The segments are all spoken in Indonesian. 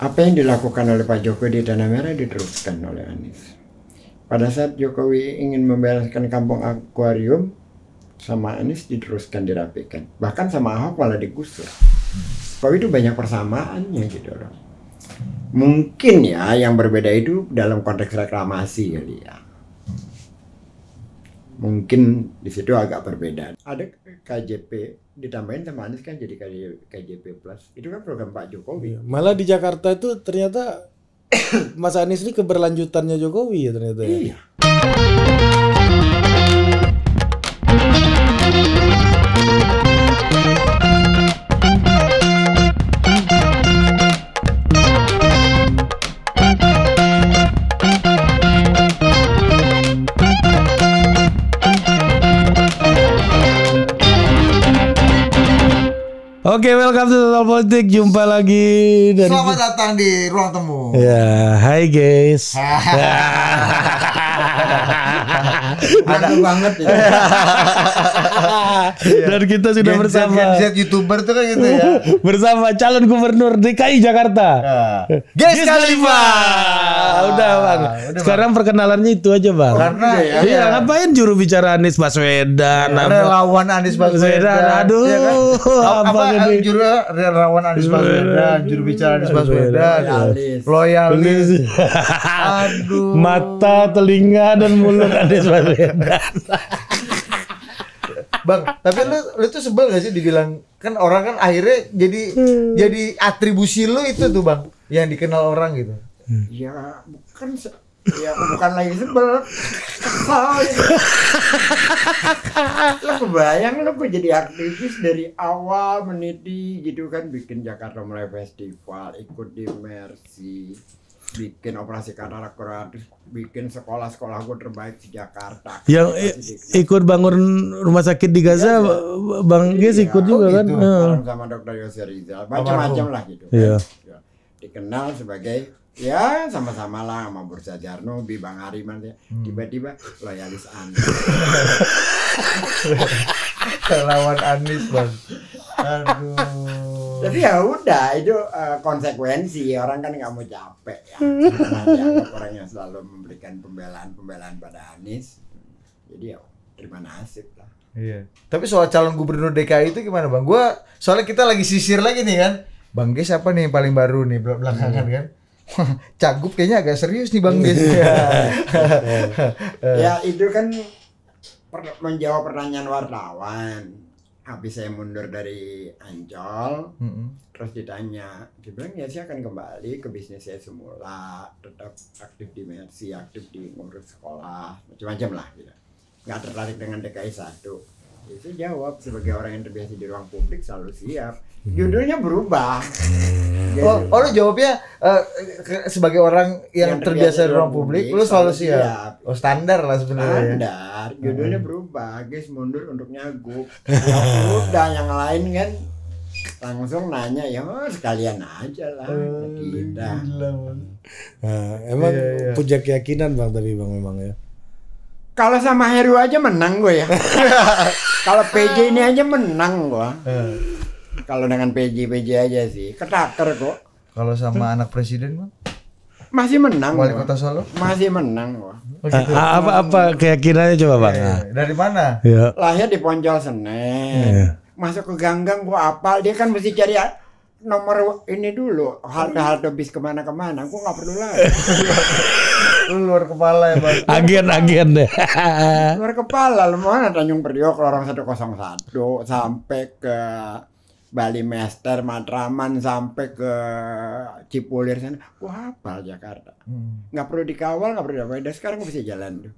Apa yang dilakukan oleh Pak Jokowi di Tanah Merah diteruskan oleh Anies. Pada saat Jokowi ingin membereskan kampung akuarium, sama Anies diteruskan dirapikan. Bahkan sama Ahok malah digusur. Jokowi itu banyak persamaannya gitu loh. Mungkin ya yang berbeda itu dalam konteks reklamasi kali ya mungkin di situ agak berbeda. Ada KJP ditambahin sama Anies kan jadi KJP plus. Itu kan program Pak Jokowi. Iya, malah di Jakarta itu ternyata Mas Anies ini keberlanjutannya Jokowi ya ternyata. Ya. Iya. Ya? Oke, welcome to Total Politik. Jumpa lagi. dari Selamat datang di ruang temu. Ya, hai guys. Ada banget ya. Dan kita sudah gen bersama gen Z youtuber tuh kan gitu ya. bersama calon gubernur DKI Jakarta. Ya. Guys Khalifa. Udah bang. Sekarang bang. perkenalannya itu aja bang. Karena ya. Iya ya. ngapain juru bicara Anies Baswedan. Ya, relawan Anies Baswedan. Baswedan. Aduh. Ya, kan? apa, apa, gitu yang iya. juru relawan Anies iya. Baswedan, juru bicara Anies iya, Baswedan, loyalis. Aduh. Mata, telinga dan mulut Anies Baswedan. Bang, tapi lu lu tuh sebel gak sih dibilang kan orang kan akhirnya jadi hmm. jadi atribusi lu itu tuh, Bang, yang dikenal orang gitu. Hmm. Ya, bukan ya bukan lagi sebel kesal lo kebayang lo gue jadi aktivis dari awal meniti gitu kan bikin Jakarta mulai festival ikut di Mercy bikin operasi katarak gratis, bikin sekolah-sekolah gue terbaik di Jakarta. Yang ikut bangun rumah sakit di Gaza, ya, Bang iya, Ges ikut juga oh, kan? Gitu. Sama dokter Yosef Rizal, macam-macam lah gitu. Kan. Iya. Ya. Dikenal sebagai ya sama-sama lah sama Bursa bi Bang Hariman ya. hmm. tiba-tiba loyalis Anies Lawan Anies bang aduh tapi ya udah itu uh, konsekuensi orang kan nggak mau capek ya Karena orang yang selalu memberikan pembelaan pembelaan pada Anies jadi ya terima nasib lah iya tapi soal calon gubernur DKI itu gimana bang gua soalnya kita lagi sisir lagi nih kan Bang G siapa nih yang paling baru nih belakangan hmm. kan? Cagup kayaknya agak serius nih Bang Des. Iya. ya itu kan per menjawab pertanyaan wartawan. Habis saya mundur dari Ancol, mm -hmm. terus ditanya, dia bilang ya saya akan kembali ke bisnis saya semula, tetap aktif di Mercy, aktif di ngurus sekolah, macam-macam lah gitu. Gak tertarik dengan DKI satu. Itu jawab sebagai orang yang terbiasa di ruang publik selalu siap Hmm. judulnya berubah. Hmm. oh, iya. oh lu jawabnya uh, sebagai orang yang, yang terbiasa di ruang publik, publik lu selalu siap. siap. Oh standar lah sebenarnya. Ya. Standar. Judulnya hmm. berubah, guys mundur untuk nyagup. udah yang lain kan langsung nanya ya oh, sekalian aja lah kita. Nah, emang yeah, yeah. punya keyakinan bang tapi bang memang ya. Kalau sama Heru aja menang gue ya. Kalau PJ ini aja menang gue. Eh. Kalau dengan PJ-PJ aja sih. Ketaker kok. Kalau sama anak presiden mah Masih menang. Wali kota Solo? Masih menang kok. Oh, gitu. ah, apa apa keyakinannya coba bang? Eh, dari mana? Ya. Lahir di Ponjol Senen. Ya. Masuk ke Ganggang gua apal dia kan mesti cari nomor ini dulu halte-halte bis kemana-kemana gua nggak perlu lagi luar kepala ya bang agen agen deh luar kepala lu mana Tanjung Priok lorong satu sampai ke Bali Master, Matraman sampai ke Cipulir sana, wah hafal Jakarta. Hmm. Nggak perlu dikawal, nggak perlu dikawal. Dan sekarang gue bisa jalan tuh.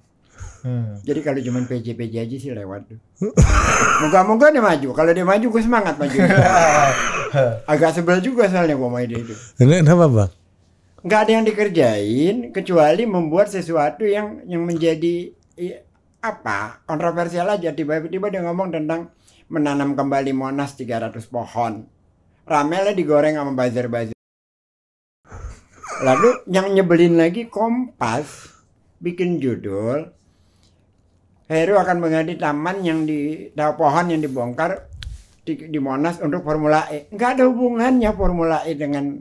Hmm. Jadi kalau cuman PJ-PJ aja sih lewat tuh. Moga-moga dia maju. Kalau dia maju gue semangat maju. Agak sebel juga soalnya gue mau itu. itu. Kenapa bang? Nggak ada yang dikerjain kecuali membuat sesuatu yang yang menjadi apa kontroversial aja tiba-tiba dia ngomong tentang menanam kembali Monas 300 pohon. Ramelnya digoreng sama buzzer-buzzer. Lalu yang nyebelin lagi Kompas bikin judul Heru akan mengganti taman yang di pohon yang dibongkar di, di Monas untuk Formula E. Nggak ada hubungannya Formula E dengan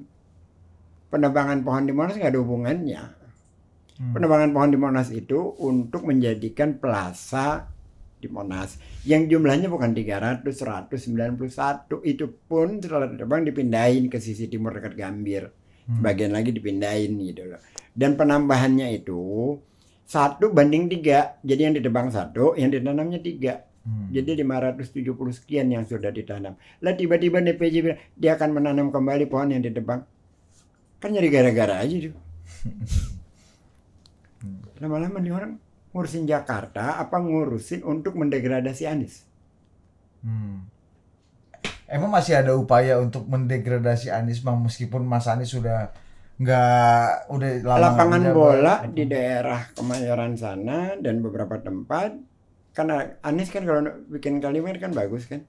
penebangan pohon di Monas nggak ada hubungannya. Hmm. Penebangan pohon di Monas itu untuk menjadikan plaza di Monas yang jumlahnya bukan 300 191 itu pun setelah Terbang dipindahin ke sisi timur dekat Gambir hmm. bagian lagi dipindahin gitu loh dan penambahannya itu satu banding tiga jadi yang ditebang satu yang ditanamnya tiga Hmm. Jadi 570 sekian yang sudah ditanam. Lah tiba-tiba DPJ bilang dia akan menanam kembali pohon yang ditebang. Kan nyari gara-gara aja tuh. Lama-lama nih orang ngurusin Jakarta apa ngurusin untuk mendegradasi Anies? Hmm. Emang masih ada upaya untuk mendegradasi Anies, bang, meskipun Mas Anies sudah nggak udah lama lapangan bola apa? di daerah Kemayoran sana dan beberapa tempat karena Anies kan kalau bikin kalimat kan bagus kan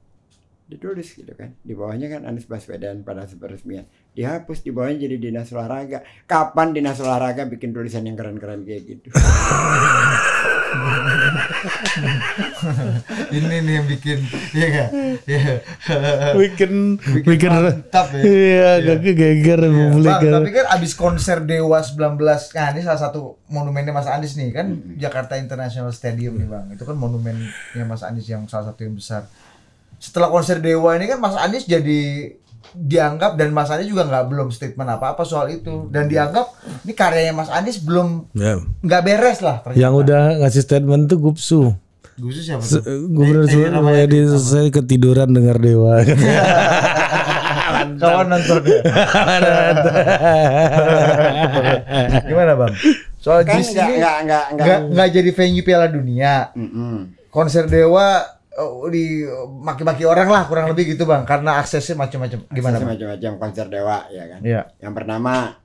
ditulis gitu kan di bawahnya kan Anies Baswedan pada resmian dihapus di bawahnya jadi dinas olahraga kapan dinas olahraga bikin tulisan yang keren-keren kayak gitu ini nih yang bikin ya kan ya. bikin bikin, mantap ya iya, iya. iya. ya. geger tapi kan abis konser Dewa 19 kan nah, ini salah satu monumennya Mas Anies nih kan Jakarta International Stadium nih Bang itu kan monumennya Mas Anies yang salah satu yang besar setelah konser Dewa ini kan Mas Anies jadi dianggap dan Mas Anies juga nggak belum statement apa-apa soal itu dan dianggap ini karyanya Mas Anies belum ya. nggak yeah. beres lah. Ternyata. Yang udah ngasih statement tuh Gupsu. Gupsu siapa tuh? Gubernur eh, eh, Surabaya saya ketiduran dengar Dewa. Kawan nonton ya. Gimana bang? Soal kan nggak nggak nggak nggak jadi venue Piala Dunia. Mm -mm. Konser Dewa Oh, di maki-maki orang lah kurang lebih gitu bang karena aksesnya macam-macam gimana macam-macam konser dewa ya kan ya. yang pertama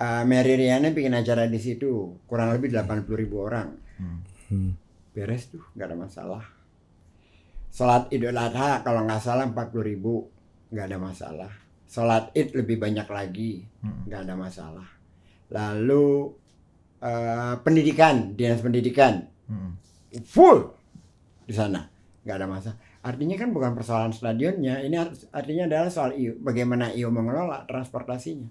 uh, Mary Riana bikin acara di situ kurang lebih delapan puluh ribu orang hmm. beres tuh nggak ada masalah Sholat Idul Adha kalau nggak salah empat puluh ribu nggak ada masalah Sholat Id lebih banyak lagi hmm. nggak ada masalah lalu uh, pendidikan dinas pendidikan hmm. full di sana nggak ada masa artinya kan bukan persoalan stadionnya ini artinya adalah soal IU bagaimana IU mengelola transportasinya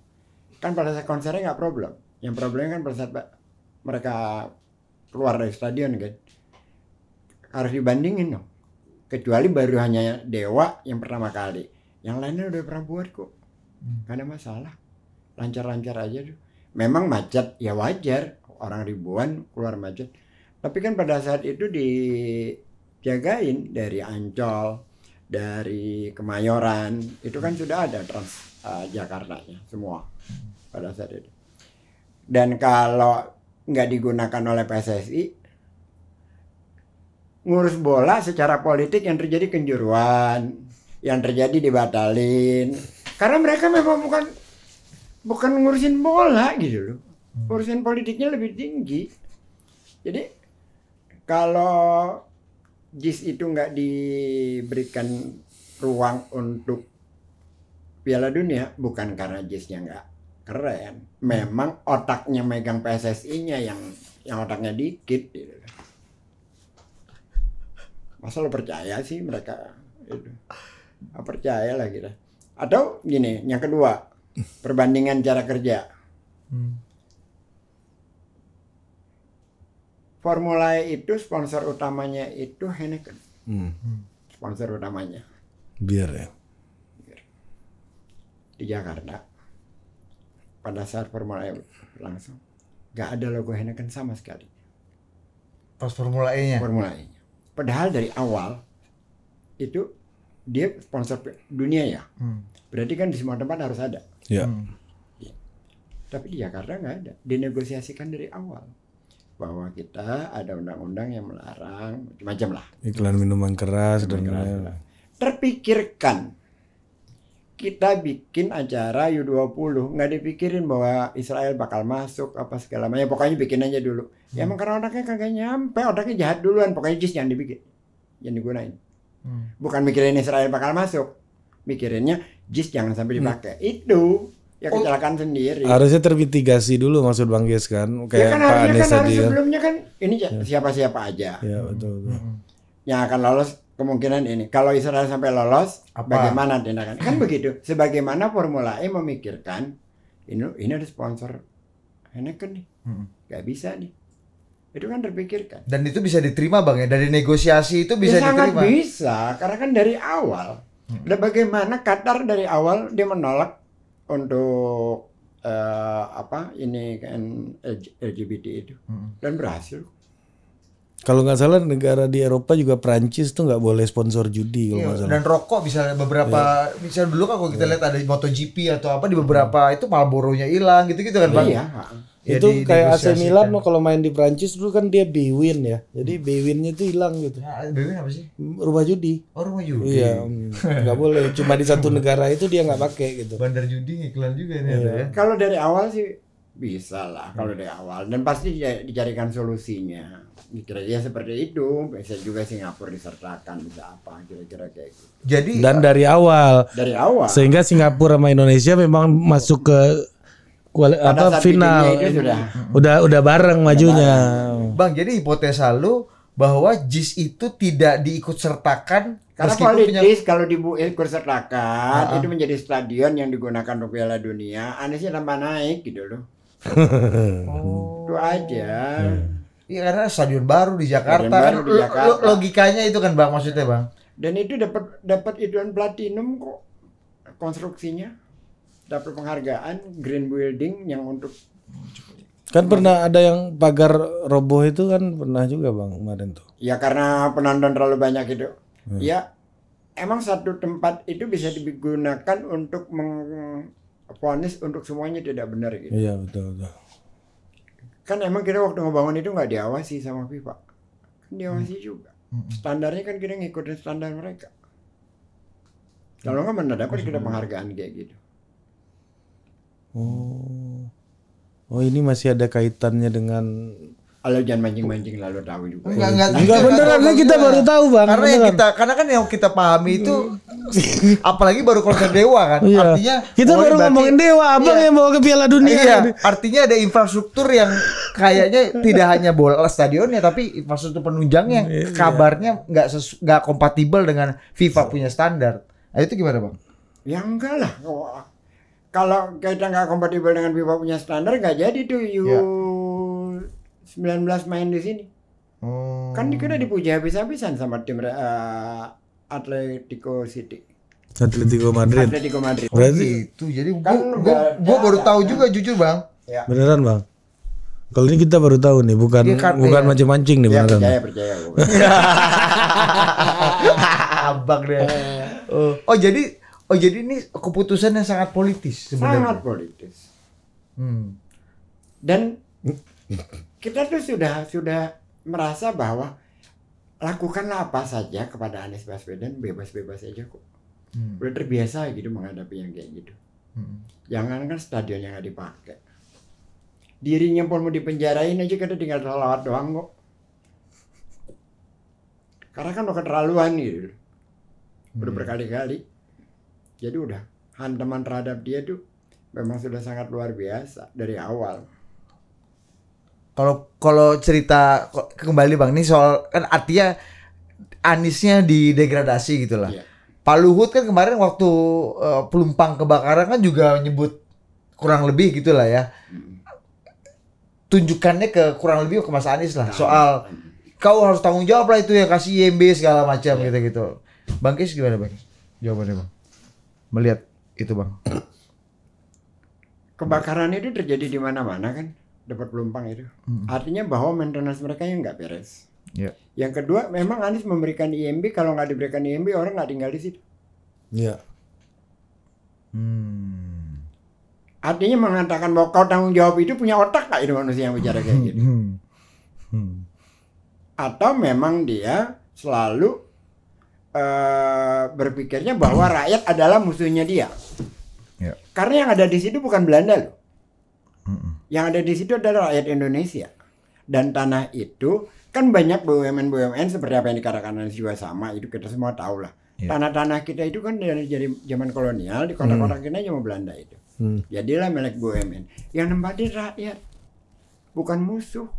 kan pada saat konsernya nggak problem yang problemnya kan pada saat mereka keluar dari stadion kan harus dibandingin dong kecuali baru hanya dewa yang pertama kali yang lainnya udah pernah buat kok hmm. nggak ada masalah lancar-lancar aja tuh memang macet ya wajar orang ribuan keluar macet tapi kan pada saat itu di jagain dari Ancol, dari Kemayoran, itu kan sudah ada Trans uh, Jakartanya semua pada saat itu. Dan kalau nggak digunakan oleh PSSI, ngurus bola secara politik yang terjadi kenjuruan, yang terjadi dibatalin. Karena mereka memang bukan bukan ngurusin bola gitu loh. Hmm. ngurusin politiknya lebih tinggi. Jadi kalau JIS itu nggak diberikan ruang untuk Piala Dunia bukan karena Jisnya nggak keren. Memang otaknya megang PSSI-nya yang yang otaknya dikit. Masalah gitu. Masa lo percaya sih mereka itu? Percaya lah kita. Atau gini, yang kedua perbandingan cara kerja. Hmm. Formula E itu sponsor utamanya itu Heineken. Hmm. Sponsor utamanya. Biar ya. Biar. Di Jakarta. Pada saat Formula E langsung nggak ada logo Heineken sama sekali. Pas Formula E-nya. Formula E-nya. Padahal dari awal itu dia sponsor dunia ya. Hmm. Berarti kan di semua tempat harus ada. Ya. Hmm. Iya. Tapi di Jakarta nggak ada. Dinegosiasikan dari awal bahwa kita ada undang-undang yang melarang macam-macam lah. Iklan minuman keras dan lain-lain. Ya. Terpikirkan kita bikin acara U20 nggak dipikirin bahwa Israel bakal masuk apa segala macam pokoknya bikin aja dulu ya, hmm. ya emang karena otaknya kagak nyampe otaknya jahat duluan pokoknya jis yang dibikin yang digunain hmm. bukan mikirin Israel bakal masuk mikirinnya jis jangan sampai hmm. dipakai hmm. itu ya kecelakaan oh, sendiri. Harusnya termitigasi dulu maksud Bang Gies kan, ya, kayak ya kan, Pak harusnya kan, harus ya. Sebelumnya kan ini ya. siapa-siapa aja. Ya betul. betul. Hmm. Yang akan lolos kemungkinan ini. Kalau Israel sampai lolos, Apa? bagaimana tindakan? Kan begitu. Sebagaimana Formula E memikirkan ini ini ada sponsor kan nih, hmm. gak bisa nih. Itu kan terpikirkan. Dan itu bisa diterima bang ya dari negosiasi itu bisa ya, diterima. Sangat bisa, karena kan dari awal. Hmm. Dan bagaimana Qatar dari awal dia menolak untuk uh, apa ini kan LGBT itu hmm. dan berhasil. Kalau nggak salah negara di Eropa juga Prancis tuh nggak boleh sponsor judi kalau iya, salah. Dan rokok bisa beberapa, yeah. bisa dulu kan kalau kita yeah. lihat ada MotoGP atau apa di beberapa hmm. itu Marlboro-nya hilang gitu-gitu kan bang. Iya. Ya, itu di, kayak AC Milan kan. kalau main di Prancis dulu kan dia bewin ya. Jadi hmm. bewinnya itu hilang gitu. Ya, ah, bewin apa sih? Rumah judi. Oh, rumah judi. Iya, mm, nggak boleh. Cuma di satu negara itu dia nggak pakai gitu. Bandar judi iklan juga nih iya. ya. Kalau dari awal sih bisa lah kalau dari awal dan pasti ya, dicarikan solusinya kira-kira seperti itu bisa juga Singapura disertakan bisa apa kira-kira kayak gitu jadi dan dari awal dari awal sehingga Singapura sama Indonesia memang masuk ke kuali, apa final sudah udah udah bareng majunya. Bareng. Bang, jadi hipotesa lu bahwa JIS itu tidak diikut sertakan karena kalau punya... JIS kalau diikut sertakan uh -huh. itu menjadi stadion yang digunakan untuk Piala Dunia, anehnya tambah naik gitu loh. oh. Itu aja. Iya hmm. karena stadion baru di Jakarta kan di Jakarta. logikanya itu kan Bang maksudnya Bang. Dan itu dapat dapat iduan platinum kok konstruksinya dapat penghargaan green building yang untuk Kan pernah ada yang pagar roboh itu kan pernah juga bang kemarin tuh. Ya karena penonton terlalu banyak itu. Hmm. Ya emang satu tempat itu bisa digunakan untuk mengponis untuk semuanya tidak benar gitu. Iya betul betul. Kan emang kita waktu ngebangun itu nggak diawasi sama FIFA. Kan diawasi hmm. juga. Hmm. Standarnya kan kita ngikutin standar mereka. Kalau nggak mana dapat kita hmm. penghargaan kayak gitu. Oh. Oh, ini masih ada kaitannya dengan kalau jangan mancing-mancing lalu tahu juga. Enggak, enggak. Enggak beneran nih kita baru tahu, Bang. Karena yang kita karena kan yang kita pahami itu apalagi baru konser Dewa kan. Iya. Artinya kita oh, baru ngomongin Dewa, Abang iya. yang bawa ke Piala Dunia. Iya. Artinya ada infrastruktur yang kayaknya tidak hanya bola stadionnya tapi infrastruktur penunjangnya iya. kabarnya nggak enggak kompatibel dengan FIFA punya standar. Nah, itu gimana, Bang? Ya enggak lah. Oh, kalau kita nggak kompatibel dengan FIFA punya standar nggak jadi tuh U yeah. Ya. 19 main di sini. Hmm. Kan kita dipuji habis-habisan sama tim uh, Atletico City. Atletico Madrid. Atletico Madrid. Berarti iya, itu jadi kan gua, gua, gua baru tahu kan. juga jujur, Bang. Ya. Beneran, Bang. Kalau ini kita baru tahu nih, bukan ya, bukan ya. mancing-mancing nih, ya, beneran. percaya, percaya. Abang deh. Oh, oh jadi Oh jadi ini keputusan yang sangat politis sebenarnya. Sangat politis. Hmm. Dan kita tuh sudah sudah merasa bahwa lakukanlah apa saja kepada Anies Baswedan bebas-bebas aja kok. Hmm. Udah terbiasa gitu menghadapi yang kayak gitu. Hmm. Jangan kan stadion yang nggak dipakai. Dirinya pun mau dipenjarain aja kita tinggal salawat doang kok. Karena kan udah keterlaluan gitu. Udah hmm. berkali-kali jadi udah hantaman terhadap dia tuh memang sudah sangat luar biasa dari awal. Kalau kalau cerita kembali bang ini soal kan artinya Anisnya didegradasi gitulah. Yeah. Pak Luhut kan kemarin waktu uh, pelumpang kebakaran kan juga nyebut kurang lebih gitulah ya. Tunjukkannya ke kurang lebih ke Mas Anies lah nah. soal kau harus tanggung jawab lah itu ya kasih IMB segala macam iya. gitu-gitu. Bang Kis gimana Bang? Jawabannya Bang melihat itu bang? Kebakaran itu terjadi di mana-mana kan, dapat pelumpang itu. Hmm. Artinya bahwa maintenance mereka yang nggak beres. Yeah. Yang kedua, memang Anies memberikan IMB, kalau nggak diberikan IMB orang nggak tinggal di situ. Iya. Yeah. Hmm. Artinya mengatakan bahwa kau tanggung jawab itu punya otak nggak itu manusia yang bicara kayak gitu? Hmm. Atau memang dia selalu uh, berpikirnya bahwa rakyat adalah musuhnya dia. Yeah. Karena yang ada di situ bukan Belanda loh. mm Yang ada di situ adalah rakyat Indonesia. Dan tanah itu kan banyak BUMN-BUMN seperti apa yang dikatakan juga sama itu kita semua tahu lah. Ya. Tanah-tanah kita itu kan dari zaman kolonial di kota-kota hmm. kita zaman Belanda itu. Hmm. Jadilah milik BUMN. Yang nempatin rakyat bukan musuh.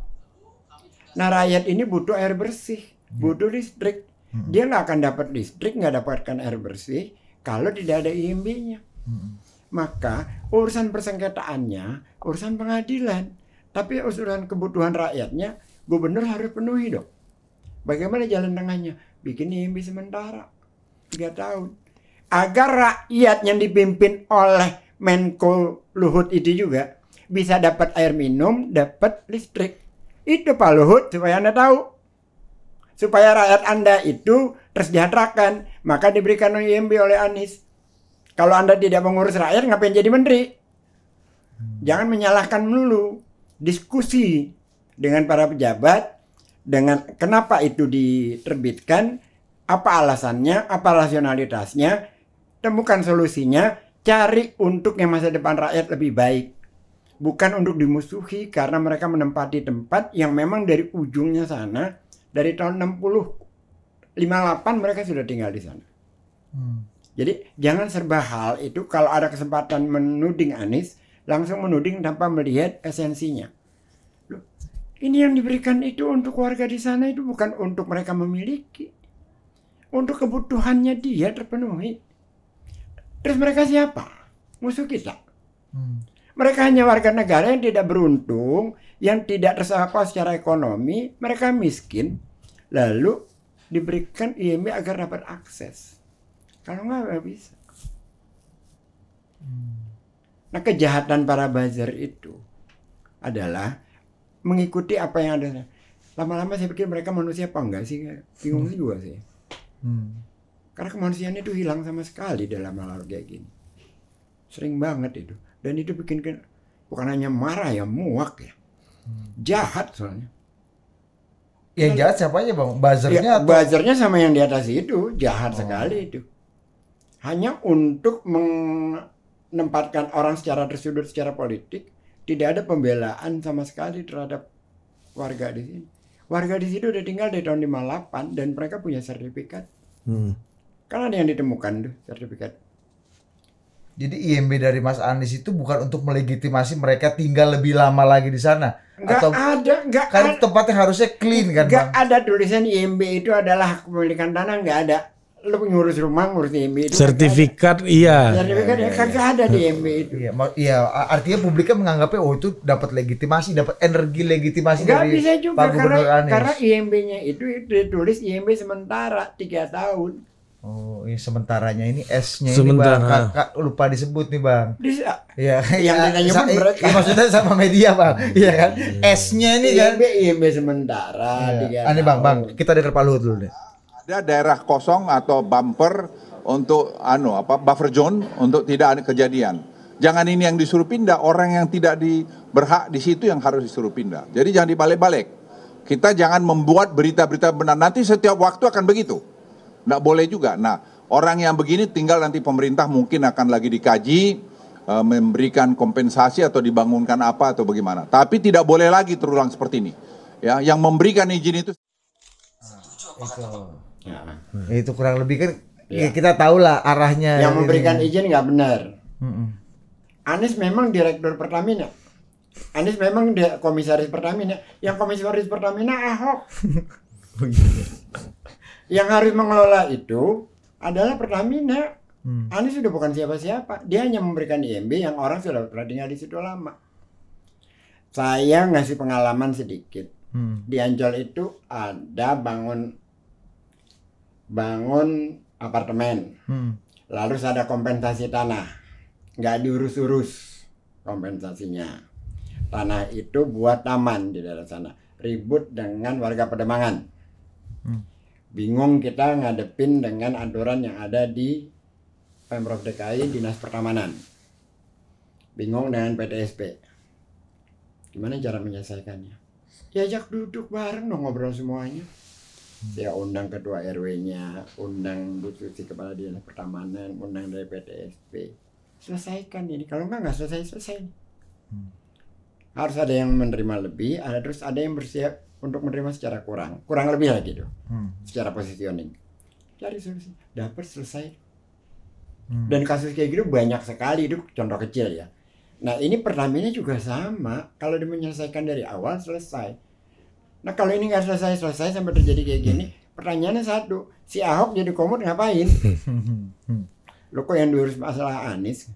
Nah rakyat ini butuh air bersih, ya. butuh listrik, Hmm. Dia nggak akan dapat listrik, nggak dapatkan air bersih kalau tidak ada IMB-nya. Hmm. Maka urusan persengketaannya urusan pengadilan, tapi urusan kebutuhan rakyatnya gubernur harus penuhi dong. Bagaimana jalan tengahnya? Bikin IMB sementara tiga tahun agar rakyat yang dipimpin oleh Menko Luhut itu juga bisa dapat air minum, dapat listrik. Itu Pak Luhut supaya Anda tahu supaya rakyat Anda itu tersejahterakan. Maka diberikan IMB oleh Anies. Kalau Anda tidak mengurus rakyat, ngapain jadi menteri? Jangan menyalahkan melulu. Diskusi dengan para pejabat, dengan kenapa itu diterbitkan, apa alasannya, apa rasionalitasnya, temukan solusinya, cari untuk yang masa depan rakyat lebih baik. Bukan untuk dimusuhi karena mereka menempati tempat yang memang dari ujungnya sana dari tahun 60 58 mereka sudah tinggal di sana. Hmm. Jadi jangan serba hal itu kalau ada kesempatan menuding Anies langsung menuding tanpa melihat esensinya. Loh, ini yang diberikan itu untuk warga di sana itu bukan untuk mereka memiliki. Untuk kebutuhannya dia terpenuhi. Terus mereka siapa? Musuh kita. Hmm. Mereka hanya warga negara yang tidak beruntung, yang tidak tersapa secara ekonomi, mereka miskin, Lalu diberikan IMB agar dapat akses. Kalau nggak nggak bisa. Hmm. Nah kejahatan para buzzer itu adalah mengikuti apa yang ada. Lama-lama saya pikir mereka manusia apa enggak sih? Bingung hmm. juga sih. Hmm. Karena kemanusiaan itu hilang sama sekali dalam hal-hal kayak gini. Sering banget itu. Dan itu bikin bukan hanya marah ya, muak ya. Hmm. Jahat soalnya. Yang jahat siapa aja bang? Buzzernya? Ya, atau? Buzzernya sama yang di atas itu jahat oh. sekali itu. Hanya untuk menempatkan orang secara tersudut secara politik, tidak ada pembelaan sama sekali terhadap warga di sini. Warga di sini udah tinggal dari tahun 58 dan mereka punya sertifikat. Hmm. Kan ada yang ditemukan tuh sertifikat jadi IMB dari Mas Anies itu bukan untuk melegitimasi mereka tinggal lebih lama lagi di sana. Gak atau ada, gak kan ada, tempatnya harusnya clean kan? Gak bang? ada tulisan IMB itu adalah kepemilikan tanah, nggak ada. Lu ngurus rumah, ngurus IMB itu. Sertifikat iya. Sertifikat ya, kagak ada di IMB itu. Iya, iya, artinya publiknya menganggapnya oh itu dapat legitimasi, dapat energi legitimasi gak dari bisa juga, Pak Gubernur karena, Anies. Karena IMB-nya itu ditulis IMB sementara tiga tahun. Oh, ini iya, sementaranya ini S-nya Sementara. ini bang, kakak lupa disebut nih bang. Iya, yang iya, ditanya pun mereka. Ya, maksudnya sama media bang, oh, iya, iya kan? S-nya ini kan. IMB, IMB sementara. Iya. Ah, ini bang, bang, kita dengar Pak Luhut dulu deh. Ada daerah kosong atau bumper untuk anu apa buffer zone untuk tidak ada kejadian. Jangan ini yang disuruh pindah, orang yang tidak di berhak di situ yang harus disuruh pindah. Jadi jangan dibalik-balik. Kita jangan membuat berita-berita benar. Nanti setiap waktu akan begitu Nggak boleh juga. Nah, orang yang begini tinggal nanti pemerintah mungkin akan lagi dikaji, eh, memberikan kompensasi atau dibangunkan apa atau bagaimana. Tapi tidak boleh lagi terulang seperti ini. Ya, yang memberikan izin itu. Itu, ya. itu kurang lebih kan ya. ya. kita tahu lah arahnya. Yang memberikan ini. izin nggak benar. Anies memang direktur Pertamina. Anies memang komisaris Pertamina. Yang komisaris Pertamina Ahok. Oh iya yang harus mengelola itu adalah Pertamina. Hmm. Anies sudah bukan siapa-siapa. Dia hanya memberikan IMB yang orang sudah pernah tinggal di situ lama. Saya ngasih pengalaman sedikit. Hmm. Di Ancol itu ada bangun bangun apartemen. Hmm. Lalu ada kompensasi tanah. Nggak diurus-urus kompensasinya. Tanah itu buat taman di daerah sana. Ribut dengan warga Pademangan. Hmm bingung kita ngadepin dengan aturan yang ada di Pemprov DKI Dinas Pertamanan. Bingung dengan PTSP. Gimana cara menyelesaikannya? Diajak duduk bareng dong ngobrol semuanya. Saya undang ketua RW-nya, undang Bu kepala Dinas Pertamanan, undang dari PTSP. Selesaikan ini. Kalau nggak nggak selesai selesai. Hmm. Harus ada yang menerima lebih, ada terus ada yang bersiap untuk menerima secara kurang, kurang lebih lah gitu, hmm. secara positioning. Cari solusi, dapat selesai. Hmm. Dan kasus kayak gitu banyak sekali, itu contoh kecil ya. Nah ini pertamanya juga sama, kalau dia menyelesaikan dari awal selesai. Nah kalau ini nggak selesai-selesai sampai terjadi kayak gini, pertanyaannya satu, si Ahok jadi komut ngapain? Hmm. Lo kok yang diurus masalah Anies,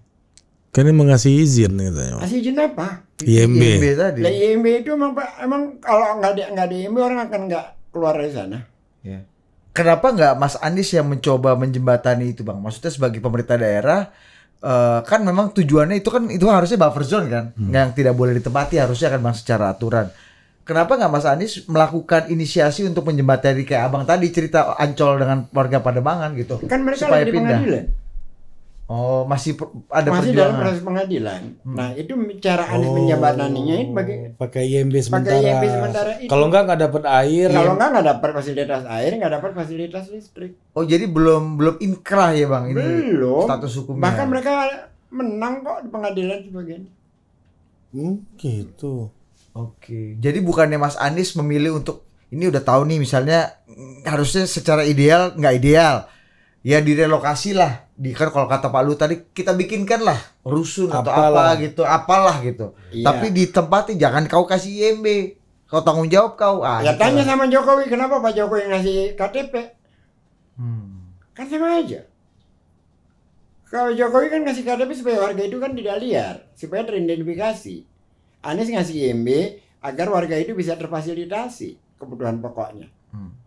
Kan ini mengasih izin katanya. Kasih izin apa? IMB. Iya, IMB iya, tadi. Nah, IMB iya, itu emang emang kalau nggak ada nggak ada IMB orang akan nggak keluar dari sana. Ya. Kenapa nggak Mas Anies yang mencoba menjembatani itu bang? Maksudnya sebagai pemerintah daerah uh, kan memang tujuannya itu kan itu harusnya buffer zone kan, hmm. yang tidak boleh ditempati harusnya kan bang secara aturan kenapa nggak Mas Anies melakukan inisiasi untuk menjembatani kayak abang tadi cerita Ancol dengan warga Pademangan gitu kan mereka supaya lagi pindah. di pengadilan Oh, masih ada masih perjuangan. dalam proses pengadilan. Hmm. Nah, itu cara Anies oh. menjabatannya ini pakai pakai IMB sementara. Pakai IMB sementara itu. Kalau enggak enggak dapat air. Kalau enggak enggak dapat fasilitas air, enggak dapat fasilitas listrik. Oh, jadi belum belum inkrah ya, Bang, ini. Belum. Status hukumnya. Bahkan mereka menang kok di pengadilan sebagainya. Hmm, gitu. Oke. Jadi bukannya Mas Anies memilih untuk ini udah tahu nih misalnya mm, harusnya secara ideal nggak ideal ya direlokasi lah di kan kalau kata Pak Lu tadi kita bikinkan lah rusun apalah. atau apa gitu apalah gitu iya. tapi di tempatnya jangan kau kasih IMB kau tanggung jawab kau ah, ya gitu tanya sama Jokowi kenapa Pak Jokowi ngasih KTP hmm. kan sama aja kalau Jokowi kan ngasih KTP supaya warga itu kan tidak liar supaya teridentifikasi Anies ngasih IMB agar warga itu bisa terfasilitasi kebutuhan pokoknya hmm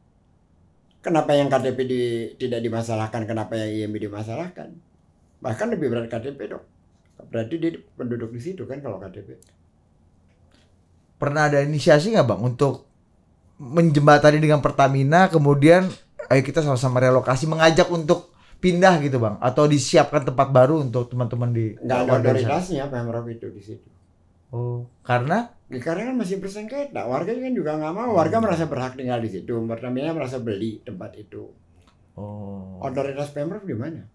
Kenapa yang KTP di, tidak dimasalahkan, kenapa yang IMB dimasalahkan? Bahkan lebih berat KTP dong. Berarti dia penduduk di situ kan kalau KTP. Pernah ada inisiasi nggak bang untuk menjembatani dengan Pertamina, kemudian ayo kita sama-sama relokasi, mengajak untuk pindah gitu bang, atau disiapkan tempat baru untuk teman-teman di. Nggak ada otoritasnya Pemprov itu di situ. Oh, karena Ya, karena kan masih bersengketa, warga kan juga nggak mau. Warga merasa berhak tinggal di situ, pertamanya merasa beli tempat itu. Oh. Otoritas pemprov gimana?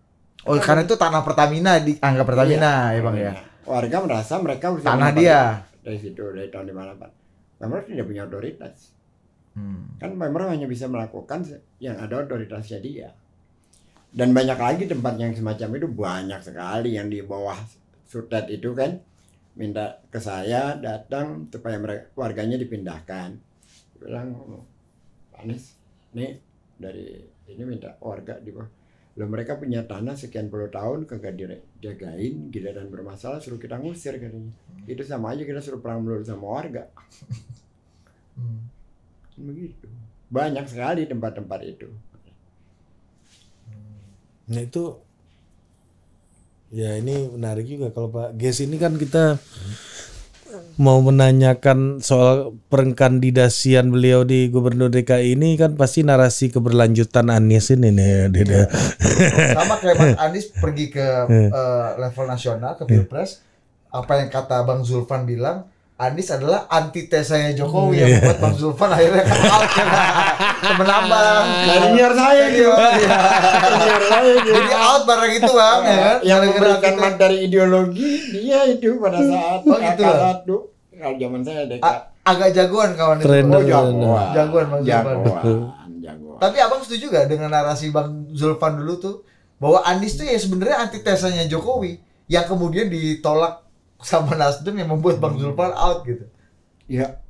Oh, karena itu tanah Pertamina dianggap Pertamina iya, ya bang ya. Warga merasa mereka tanah dia dari situ dari tahun 58. Pemprov tidak punya otoritas. Hmm. Kan pemprov hanya bisa melakukan yang ada otoritasnya dia. Dan banyak lagi tempat yang semacam itu banyak sekali yang di bawah sutet itu kan minta ke saya datang supaya mereka warganya dipindahkan dia bilang oh, Anies ini dari ini minta warga di bawah Loh mereka punya tanah sekian puluh tahun kagak dijagain, dan bermasalah suruh kita ngusir katanya. Hmm. Itu sama aja kita suruh perang melulu sama warga. Hmm. Begitu. Banyak sekali tempat-tempat itu. Hmm. Nah itu Ya ini menarik juga kalau Pak Ges ini kan kita mau menanyakan soal perkandidasian beliau di Gubernur DKI ini kan pasti narasi keberlanjutan Anies ini nih Ya. Iya. Sama kayak Mas Anies pergi ke uh, level nasional ke Pilpres apa yang kata Bang Zulfan bilang Anies adalah antitesanya Jokowi yang iya. buat Bang Zulfan akhirnya out temen menambah penyiar saya gitu saya gitu jadi out barang itu bang ya kan yang memberikan dari ideologi dia itu pada saat oh, gitu saat itu kalau zaman saya deh agak jagoan kawan itu oh, jagoan jagoan Bang Zulfan jagoan. jagoan tapi abang setuju gak dengan narasi Bang Zulfan dulu tuh bahwa Anies tuh ya sebenarnya antitesanya Jokowi yang kemudian ditolak sama Nasdem yang membuat Bang hmm. Zulfan out gitu. Ya.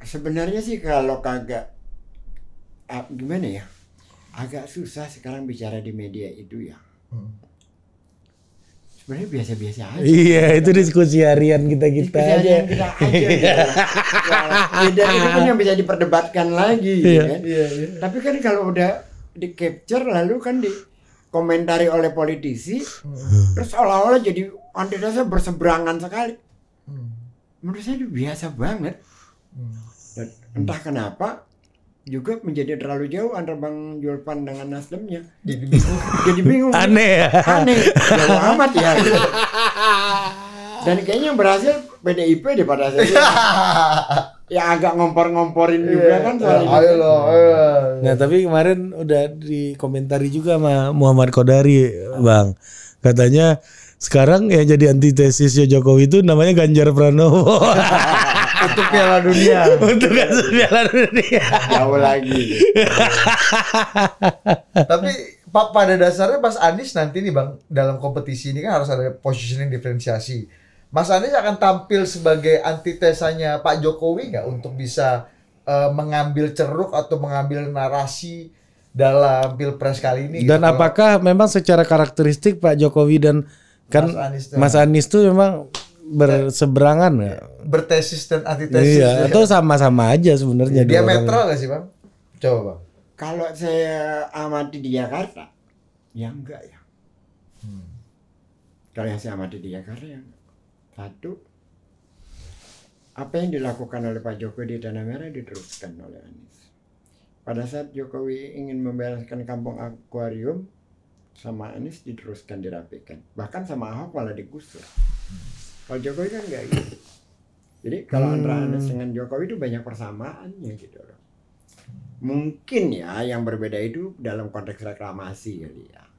Sebenarnya sih kalau kagak uh, gimana ya? Agak susah sekarang bicara di media itu ya. Hmm. Sebenarnya biasa-biasa aja. Iya, itu diskusi harian kita-kita diskusi aja. Harian kita aja. ya. Beda itu pun yang bisa diperdebatkan lagi iya, ya kan. Iya, iya. Tapi kan kalau udah di capture lalu kan di komentari oleh politisi hmm. terus olah olah jadi antitesnya berseberangan sekali hmm. menurut saya itu biasa banget hmm. dan entah kenapa juga menjadi terlalu jauh antara Bang Julpan dengan Nasdemnya. Jadi bingung. jadi bingung. Aneh ya. Aneh. Jauh amat ya. Dan kayaknya yang berhasil PDIP daripada saya. ya agak ngompor-ngomporin yeah. juga kan soal yeah, ayo loh, ayo. Nah, tapi kemarin udah dikomentari juga sama Muhammad Kodari, Bang. Katanya sekarang yang jadi antitesisnya Jokowi itu namanya Ganjar Pranowo. Untuk piala dunia. Untuk piala dunia. Jauh lagi. tapi pak pada dasarnya Mas Anies nanti nih Bang dalam kompetisi ini kan harus ada positioning diferensiasi Mas Anies akan tampil sebagai antitesanya Pak Jokowi nggak untuk bisa uh, mengambil ceruk atau mengambil narasi dalam pilpres kali ini? Dan gitu, apakah kalau... memang secara karakteristik Pak Jokowi dan kan Mas Anies itu memang berseberangan ya? Bertesis dan antitesis. Iya, ya. atau sama-sama aja sebenarnya. Dia metral nggak sih bang? Coba bang. Kalau saya amati di Jakarta, ya enggak ya. Hmm. Kalau saya amati di Jakarta ya enggak satu, apa yang dilakukan oleh Pak Jokowi di Tanah Merah diteruskan oleh Anies. Pada saat Jokowi ingin membereskan kampung akuarium, sama Anies diteruskan dirapikan. Bahkan sama Ahok malah digusur. Kalau Jokowi kan enggak gitu. Jadi kalau hmm. Anies dengan Jokowi itu banyak persamaannya gitu loh. Mungkin ya yang berbeda itu dalam konteks reklamasi kali ya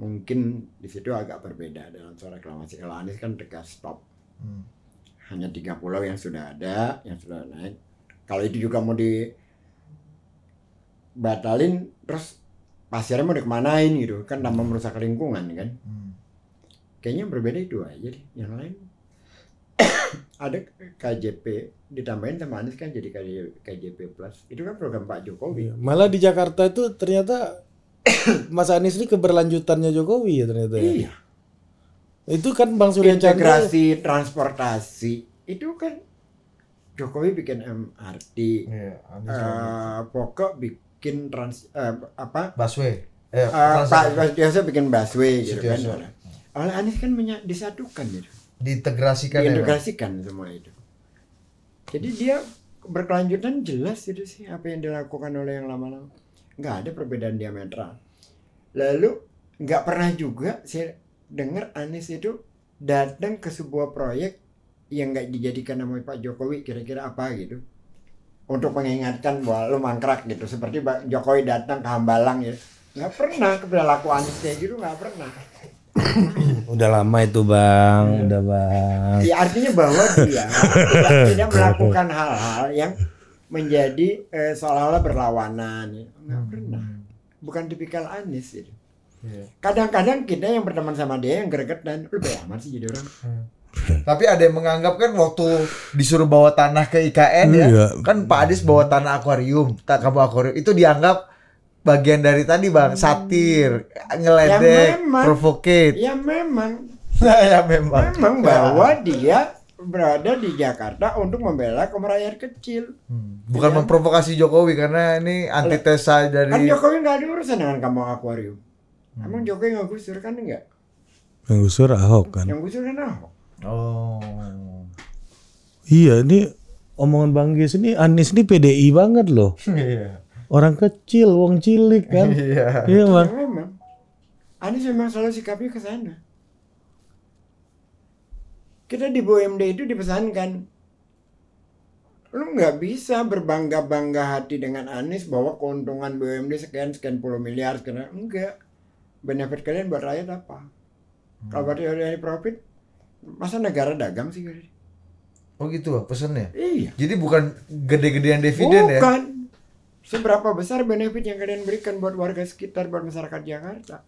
mungkin di situ agak berbeda dalam suara reklamasi. Kalau Anies kan tegas stop. Hmm. Hanya tiga pulau yang sudah ada, yang sudah naik. Kalau itu juga mau dibatalin, terus pasirnya mau dikemanain gitu kan tambah hmm. merusak lingkungan kan. Hmm. Kayaknya berbeda itu aja deh. Yang lain ada KJP ditambahin sama Anies kan jadi KJP plus itu kan program Pak Jokowi iya, malah di Jakarta itu ternyata Mas Anies ini keberlanjutannya Jokowi ya ternyata. Ya? Iya. Itu kan Bang Surya Integrasi Chandra. transportasi itu kan Jokowi bikin MRT. Iya, uh, eh, pokok bikin trans uh, apa? Busway. Eh, uh, Pak biasa bikin busway gitu kan. Oleh Anies kan disatukan gitu. Diintegrasikan. Diintegrasikan ya, semua itu. Jadi dia berkelanjutan jelas gitu sih apa yang dilakukan oleh yang lama-lama nggak ada perbedaan diametral lalu nggak pernah juga saya dengar Anies itu datang ke sebuah proyek yang nggak dijadikan nama Pak Jokowi kira-kira apa gitu untuk mengingatkan bahwa lu mangkrak gitu seperti Pak Jokowi datang ke Hambalang ya. nggak pernah keberlakuan kayak gitu nggak pernah udah lama itu bang iya. udah bang ya artinya bahwa dia tidak melakukan hal-hal yang menjadi eh, seolah-olah berlawanan Ya. nggak hmm. pernah bukan tipikal Anies gitu iya. kadang-kadang kita yang berteman sama dia yang greget dan lebih aman sih jadi orang hmm. Tapi ada yang menganggap kan waktu disuruh bawa tanah ke IKN ya, iya. kan Pak Adis bawa tanah akuarium, tak kamu akuarium itu dianggap bagian dari tadi bang hmm. satir, ngeledek, ya memang, Ya memang. Nah, ya memang. Memang bahwa dia berada di Jakarta untuk membela kaum rakyat kecil. Hmm. Bukan ya. memprovokasi Jokowi karena ini antitesa Lep. dari. Kan Jokowi nggak ada urusan dengan kampung akuarium. Hmm. Emang Jokowi kan, nggak gusur kan enggak? Yang gusur Ahok kan. Yang gusur kan Ahok. Oh. Iya ini omongan Bang Gis ini Anies ini PDI banget loh. Iya. Orang kecil, wong cilik kan. Iya. Iya bang. Iya, Anies memang selalu sikapnya ke sana kita di BUMD itu dipesankan lu nggak bisa berbangga-bangga hati dengan Anies bahwa keuntungan BUMD sekian sekian puluh miliar karena enggak benefit kalian buat rakyat apa hmm. kalau buat dari profit masa negara dagang sih oh gitu ya pesannya iya jadi bukan gede-gedean dividen ya bukan seberapa besar benefit yang kalian berikan buat warga sekitar buat masyarakat Jakarta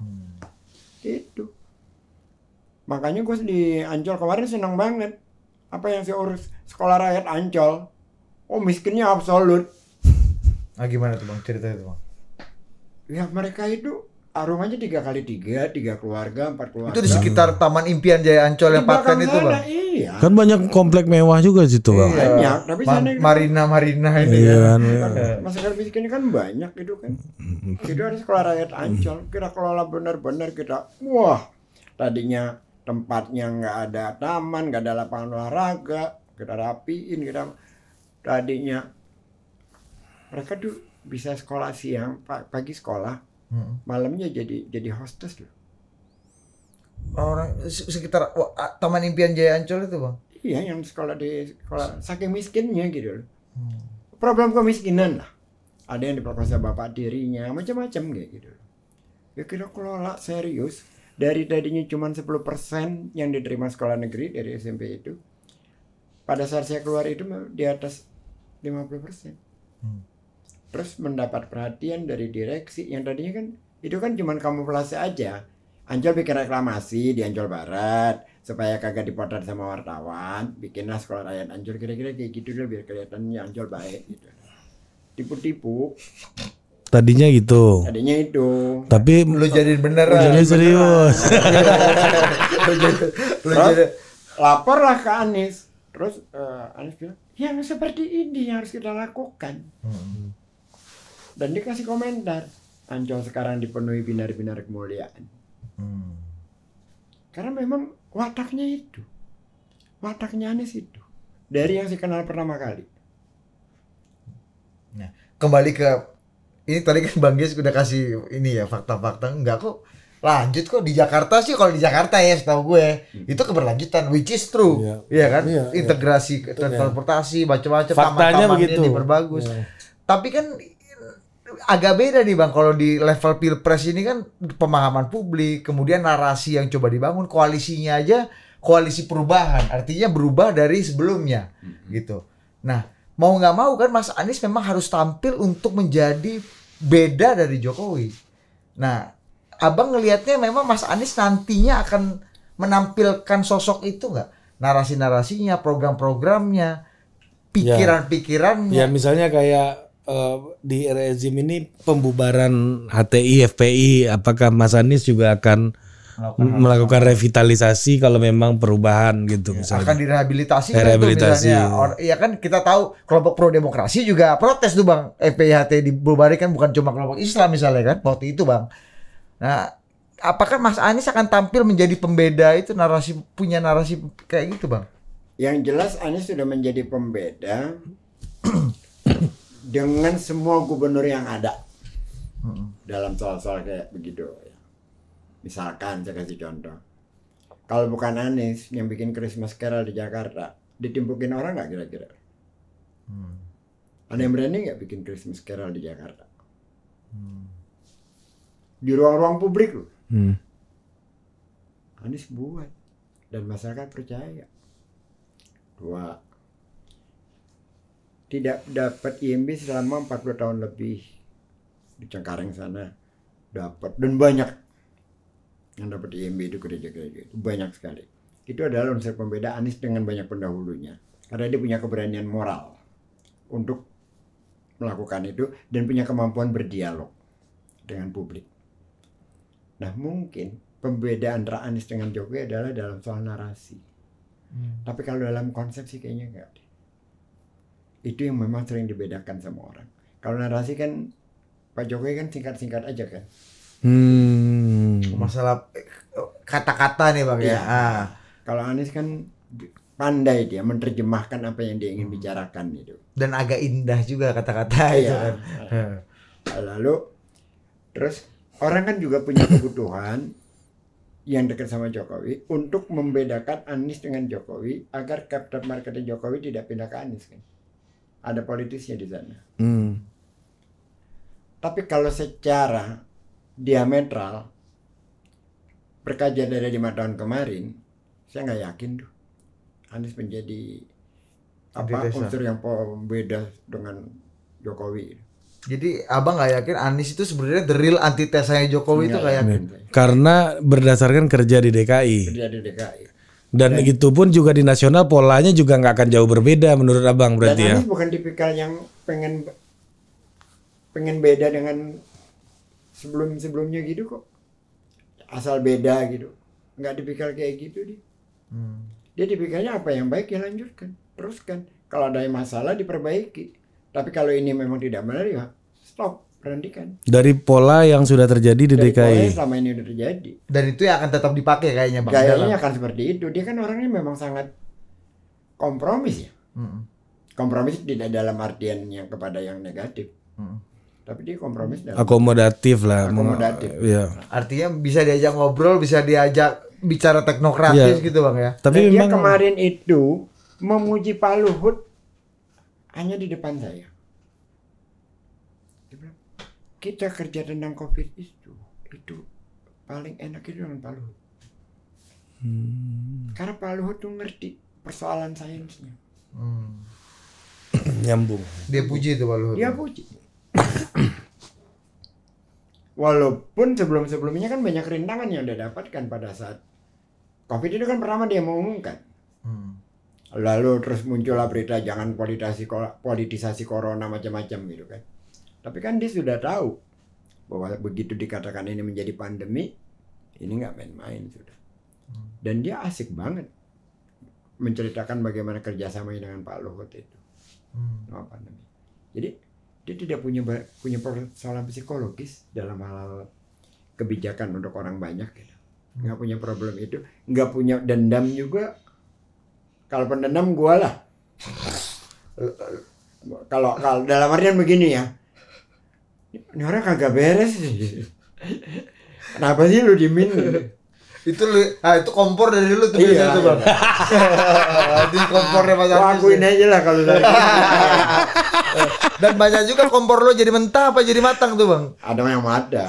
hmm. itu makanya gue di Ancol kemarin seneng banget apa yang saya urus sekolah rakyat Ancol oh miskinnya absolut ah gimana tuh bang cerita itu bang ya mereka itu aromanya tiga kali tiga tiga keluarga empat keluarga itu di sekitar Taman Impian Jaya Ancol yang paten itu bang iya. kan banyak komplek mewah juga situ bang iya. banyak tapi Ma sana marina marina ini iya, ya. kan iya. masyarakat miskin kan banyak itu kan itu harus sekolah rakyat Ancol kita kelola benar-benar kita wah tadinya tempatnya nggak ada taman, nggak ada lapangan olahraga, kita rapiin, kita tadinya mereka tuh bisa sekolah siang, pagi sekolah, hmm. malamnya jadi jadi hostess loh. Orang sekitar Taman Impian Jaya Ancol itu bang? Iya, yang sekolah di sekolah saking miskinnya gitu loh. Hmm. Problem kemiskinan lah. Ada yang diperkosa bapak dirinya, macam-macam kayak gitu. Ya kira kelola serius dari tadinya cuma 10% yang diterima sekolah negeri dari SMP itu pada saat saya keluar itu di atas 50% hmm. terus mendapat perhatian dari direksi yang tadinya kan itu kan cuma kamuflase aja Ancol bikin reklamasi di Ancol Barat supaya kagak dipotret sama wartawan bikinlah sekolah rakyat Anjol kira-kira kayak gitu dulu biar kelihatan Anjol baik gitu tipu-tipu Tadinya gitu. Tadinya itu. Tapi lu jadi bener. Lu jadi serius. lu jadi, lu Laporlah ke Anies. Terus uh, eh, Anies bilang, yang seperti ini yang harus kita lakukan. Hmm. Dan dia kasih komentar, Ancol sekarang dipenuhi binar-binar kemuliaan. Hmm. Karena memang wataknya itu, wataknya Anies itu. Dari yang saya kenal pertama kali. Nah, kembali ke ini tadi kan Bang Gies udah kasih ini ya fakta-fakta enggak kok lanjut kok di Jakarta sih kalau di Jakarta ya setahu gue hmm. itu keberlanjutan which is true iya yeah. kan yeah, iya. integrasi yeah. transportasi macam-macam faktanya begitu diperbagus yeah. tapi kan agak beda nih bang kalau di level pilpres ini kan pemahaman publik kemudian narasi yang coba dibangun koalisinya aja koalisi perubahan artinya berubah dari sebelumnya hmm. gitu nah mau nggak mau kan Mas Anies memang harus tampil untuk menjadi beda dari Jokowi. Nah, abang ngelihatnya memang Mas Anies nantinya akan menampilkan sosok itu nggak? Narasi-narasinya, program-programnya, pikiran-pikirannya. Ya. ya misalnya kayak eh, di rezim ini pembubaran HTI, FPI, apakah Mas Anies juga akan melakukan, melakukan revitalisasi kalau memang perubahan gitu ya, misalnya. akan direhabilitasi kan rehabilitasi kan misalnya, ya kan kita tahu kelompok pro demokrasi juga protes tuh bang FPHT eh, di Bulbari kan bukan cuma kelompok Islam misalnya kan waktu itu bang nah apakah Mas Anies akan tampil menjadi pembeda itu narasi punya narasi kayak gitu bang yang jelas Anies sudah menjadi pembeda dengan semua gubernur yang ada hmm. dalam soal-soal kayak begitu Misalkan saya kasih contoh. Kalau bukan Anies yang bikin Christmas Carol di Jakarta, ditimpukin orang nggak kira-kira? Hmm. Ada yang berani nggak bikin Christmas Carol di Jakarta? Hmm. Di ruang-ruang publik loh. Hmm. Anies buat dan masyarakat percaya. Dua, tidak dapat IMB selama 40 tahun lebih di Cengkareng sana dapat dan banyak yang dapat IMB itu gereja-gereja itu banyak sekali. Itu adalah unsur pembeda Anies dengan banyak pendahulunya. Karena dia punya keberanian moral untuk melakukan itu dan punya kemampuan berdialog dengan publik. Nah mungkin pembeda antara Anies dengan Jokowi adalah dalam soal narasi. Hmm. Tapi kalau dalam konsep sih kayaknya enggak Itu yang memang sering dibedakan sama orang. Kalau narasi kan Pak Jokowi kan singkat-singkat aja kan Hmm. Masalah kata-kata nih bang ya. ya. Ah. Kalau Anies kan pandai dia menerjemahkan apa yang dia ingin hmm. bicarakan itu. Dan agak indah juga kata-kata ya. itu kan. Iya. Lalu terus orang kan juga punya kebutuhan yang dekat sama Jokowi untuk membedakan Anies dengan Jokowi agar capital marketnya Jokowi tidak pindah ke Anies kan. Ada politisnya di sana. Hmm. Tapi kalau secara diametral perkajian dari lima tahun kemarin, saya nggak yakin tuh Anies menjadi apa unsur yang beda dengan Jokowi. Jadi abang nggak yakin Anies itu sebenarnya the real antitesanya Jokowi itu nggak yakin. Karena berdasarkan kerja di DKI. Kerja di DKI. Dan, dan itu pun juga di nasional polanya juga nggak akan jauh berbeda menurut abang berarti dan ya. Anies bukan tipikal yang pengen pengen beda dengan sebelum sebelumnya gitu kok asal beda gitu nggak tipikal kayak gitu dia hmm. dia tipikalnya apa yang baik ya lanjutkan teruskan kalau ada masalah diperbaiki tapi kalau ini memang tidak benar ya stop berhentikan dari pola yang sudah terjadi di dari DKI pola yang selama ini sudah terjadi dan itu yang akan tetap dipakai kayaknya bang kayaknya akan seperti itu dia kan orangnya memang sangat kompromis ya hmm. kompromis tidak dalam artian yang kepada yang negatif hmm tapi dia kompromis dalam akomodatif lah akomodatif ya. artinya bisa diajak ngobrol bisa diajak bicara teknokratis ya. gitu bang ya tapi nah, dia kemarin itu memuji Pak Luhut hanya di depan saya kita kerja tentang covid itu itu paling enak itu dengan Pak Luhut hmm. karena Pak Luhut tuh ngerti persoalan sainsnya hmm. nyambung dia puji itu Pak Luhut dia puji Walaupun sebelum-sebelumnya kan banyak rintangan yang dia dapatkan pada saat COVID itu kan pertama dia mengumumkan. Hmm. Lalu terus muncullah berita jangan politisasi politisasi corona macam-macam gitu kan. Tapi kan dia sudah tahu bahwa begitu dikatakan ini menjadi pandemi, ini nggak main-main sudah. Hmm. Dan dia asik banget menceritakan bagaimana kerjasamanya dengan Pak Luhut itu. Hmm. Jadi dia tidak punya punya persoalan psikologis dalam hal kebijakan untuk orang banyak gitu. nggak punya problem itu nggak punya dendam juga kalau pendendam gue lah kalau kalau dalam artian begini ya ini orang kagak beres sih. kenapa sih lu dimin itu lu ah itu kompor dari lu tuh iya, itu bang di iya. kompornya mas Agus akuin ya. aja lah kalau dari dan banyak juga kompor lo jadi mentah apa jadi matang tuh bang ada yang ada.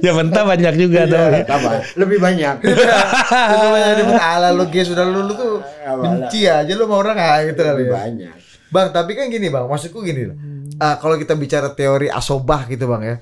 ya mentah banyak juga iya, tuh lebih banyak lebih banyak di iya, mentah ala lu guys sudah lu, lu tuh benci aja lu mau orang ah gitu lebih ya banyak bang tapi kan gini bang maksudku gini hmm. uh, kalau kita bicara teori asobah gitu bang ya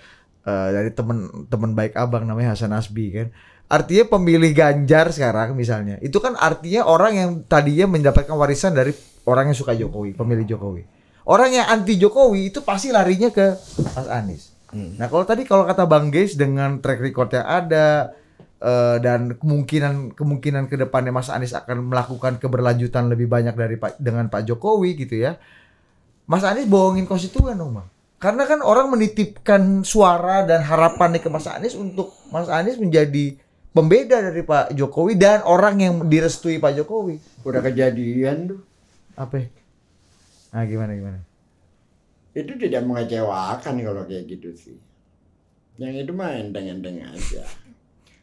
uh, dari temen temen baik abang namanya Hasan Asbi kan artinya pemilih Ganjar sekarang misalnya itu kan artinya orang yang tadinya mendapatkan warisan dari orang yang suka Jokowi pemilih Jokowi orang yang anti Jokowi itu pasti larinya ke Mas Anies hmm. nah kalau tadi kalau kata Bang Geis dengan track record yang ada uh, dan kemungkinan kemungkinan kedepannya Mas Anies akan melakukan keberlanjutan lebih banyak dari Pak dengan Pak Jokowi gitu ya Mas Anies bohongin konstituen dong bang karena kan orang menitipkan suara dan harapannya ke Mas Anies untuk Mas Anies menjadi pembeda dari Pak Jokowi dan orang yang direstui Pak Jokowi. Udah kejadian tuh. Apa? Ya? Nah, gimana gimana? Itu tidak mengecewakan kalau kayak gitu sih. Yang itu main enteng-enteng aja.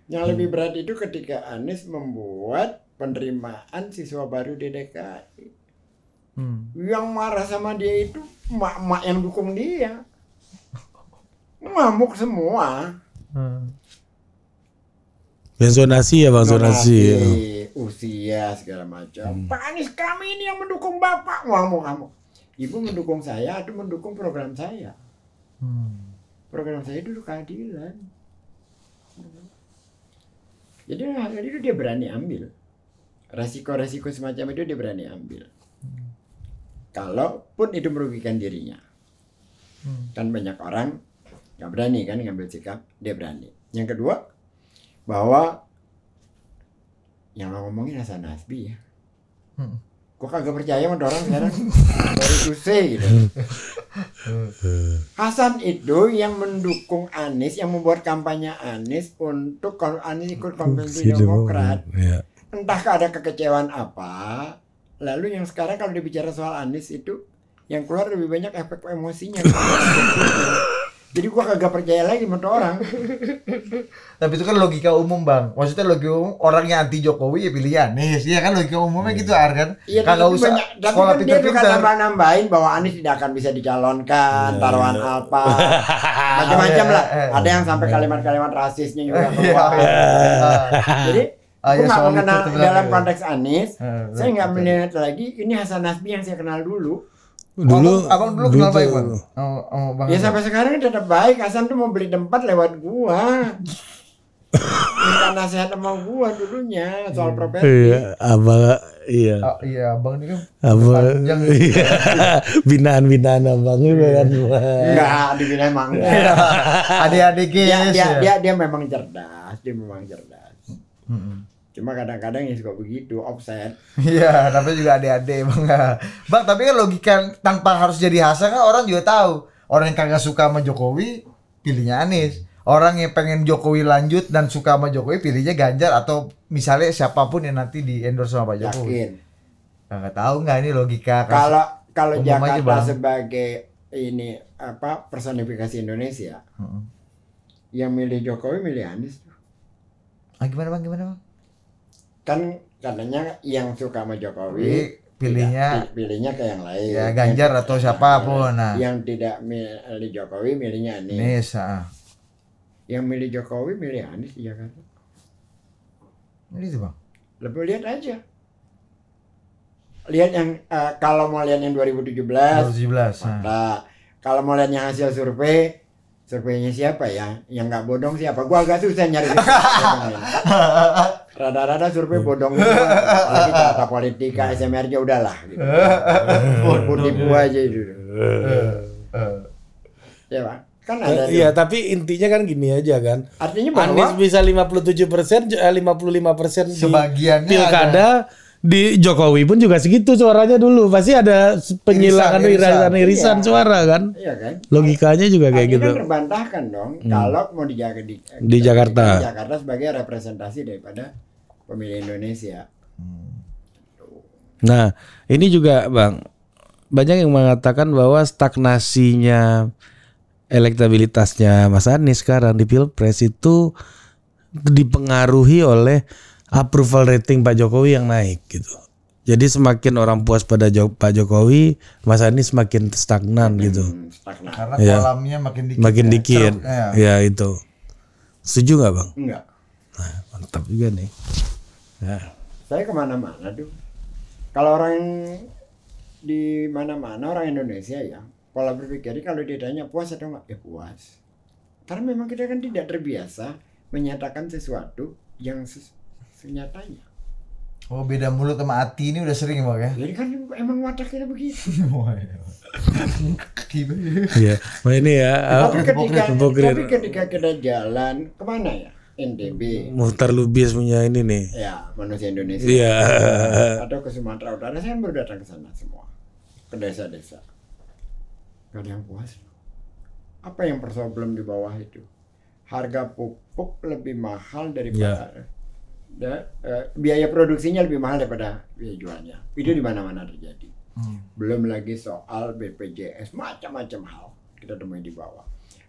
Yang lebih hmm. berat itu ketika Anies membuat penerimaan siswa baru di DKI. Hmm. Yang marah sama dia itu mak-mak yang dukung dia ngamuk semua hmm. yang zonasi ya bang zonasi, ya. usia segala macam hmm. Pak Anies kami ini yang mendukung bapak ngamuk ngamuk ibu mendukung saya itu mendukung program saya hmm. program saya dulu keadilan jadi hal itu dia berani ambil resiko-resiko semacam itu dia berani ambil kalaupun itu merugikan dirinya. Hmm. dan banyak orang nggak berani kan ngambil sikap, dia berani. Yang kedua, bahwa yang lo ngomongin Hasan Nasbi ya. Hmm. Gue kagak percaya sama orang sekarang dari Kuse gitu. Hasan itu yang mendukung Anies, yang membuat kampanye Anies untuk kalau Anies ikut konvensi Demokrat. Ya. Entah ada kekecewaan apa, Lalu yang sekarang kalau dibicara soal Anies itu yang keluar lebih banyak efek emosinya. Jadi gua kagak percaya lagi sama orang. Tapi itu kan logika umum, Bang. Maksudnya logika umum orang yang anti Jokowi ya pilih Anies. Iya kan logika umumnya iya. gitu Ar kan. Iya, Kagak usah banyak, sekolah pintar pintar. Tapi kan nambah nambahin bahwa Anies tidak akan bisa dicalonkan, iya, taruhan iya. apa. Macam-macam lah. Ada yang sampai kalimat-kalimat rasisnya juga keluar. Jadi Ah, ya, soal mengenal itu, dalam ya? konteks Anies. Uh, ah, saya nggak okay. melihat lagi ini Hasan Nasbi yang saya kenal dulu. Dulu, abang, abang dulu, dulu kenal baik Oh, oh, bang. Ya sampai sekarang tetap baik. Hasan tuh mau beli tempat lewat gua. Minta nasihat sama gua dulunya soal hmm. properti. Iya, abang iya. Oh, iya, abang ini kan abang ya. iya. binaan-binaan abang itu iya. kan. Enggak, dibina emang iya. Adik-adik ya, dia, dia, ya. dia memang cerdas, dia memang cerdas. Mm -hmm. Cuma kadang-kadang ya suka begitu offset. Iya, tapi juga ade-ade bang. Bang, tapi kan logika tanpa harus jadi Hasan kan orang juga tahu. Orang yang kagak suka sama Jokowi pilihnya Anies. Orang yang pengen Jokowi lanjut dan suka sama Jokowi pilihnya Ganjar atau misalnya siapapun yang nanti di endorse sama Pak Jokowi. Yakin. Nggak tahu nggak ini logika. Kalau kalau Jakarta aja, sebagai ini apa personifikasi Indonesia, -hmm. yang milih Jokowi milih Anies. Ah, gimana bang? Gimana bang? kan katanya yang suka sama Jokowi pilihnya tidak, pilihnya ke yang lain ya Ganjar yang, atau pun nah yang tidak milih Jokowi milihnya Anies Anies ah. yang milih Jokowi milih Anies ya kan ini tuh bang lebih lihat aja lihat yang uh, kalau mau lihat yang 2017 2017 tujuh nah. kalau mau lihat yang hasil survei surveinya siapa ya yang nggak bodong siapa gua agak susah nyari rada-rada survei hmm. bodong lagi tata politika hmm. SMR nya udahlah gitu putih aja itu ya pak kan ada eh, iya tapi intinya kan gini aja kan artinya bahwa Anies bisa 57 persen 55 eh, persen sebagian pilkada di Jokowi pun juga segitu suaranya dulu pasti ada penyilangan irisan irisan iya. suara kan iya kan logikanya juga Akhirnya kayak gitu kan terbantahkan dong hmm. kalau mau dijaga di, di Jakarta di Jakarta sebagai representasi daripada pemilih Indonesia hmm. nah ini juga bang banyak yang mengatakan bahwa stagnasinya elektabilitasnya Mas Anies sekarang di pilpres itu dipengaruhi oleh approval rating Pak Jokowi yang naik gitu. Jadi semakin orang puas pada jo Pak Jokowi, Mas Anies semakin stagnan makin gitu. Stagnan. Karena ya. makin dikit. Makin ya. dikit. Ya. ya itu. Setuju nggak bang? Enggak. Nah, mantap juga nih. Ya. Saya kemana-mana tuh. Kalau orang di mana-mana orang Indonesia ya, pola berpikir kalau ditanya puas atau enggak, ya puas. Karena memang kita kan tidak terbiasa menyatakan sesuatu yang nyatanya. Oh beda mulut sama hati ini udah sering emang ya? Jadi kan emang wataknya kita begitu. Iya, mau iya. oh, ini ya. Tapi ah, ketika, tapi ketika kita jalan kemana ya? NDB Muhtar Lubis punya ini nih. Ya manusia Indonesia. Iya. Atau ke Sumatera Utara saya baru datang ke sana semua ke desa-desa. Gak ada yang puas. Apa yang persoalan di bawah itu? Harga pupuk lebih mahal daripada yeah ya, uh, biaya produksinya lebih mahal daripada biaya jualnya. Itu di mana-mana terjadi. Hmm. Belum lagi soal BPJS, macam-macam hal kita temui di bawah.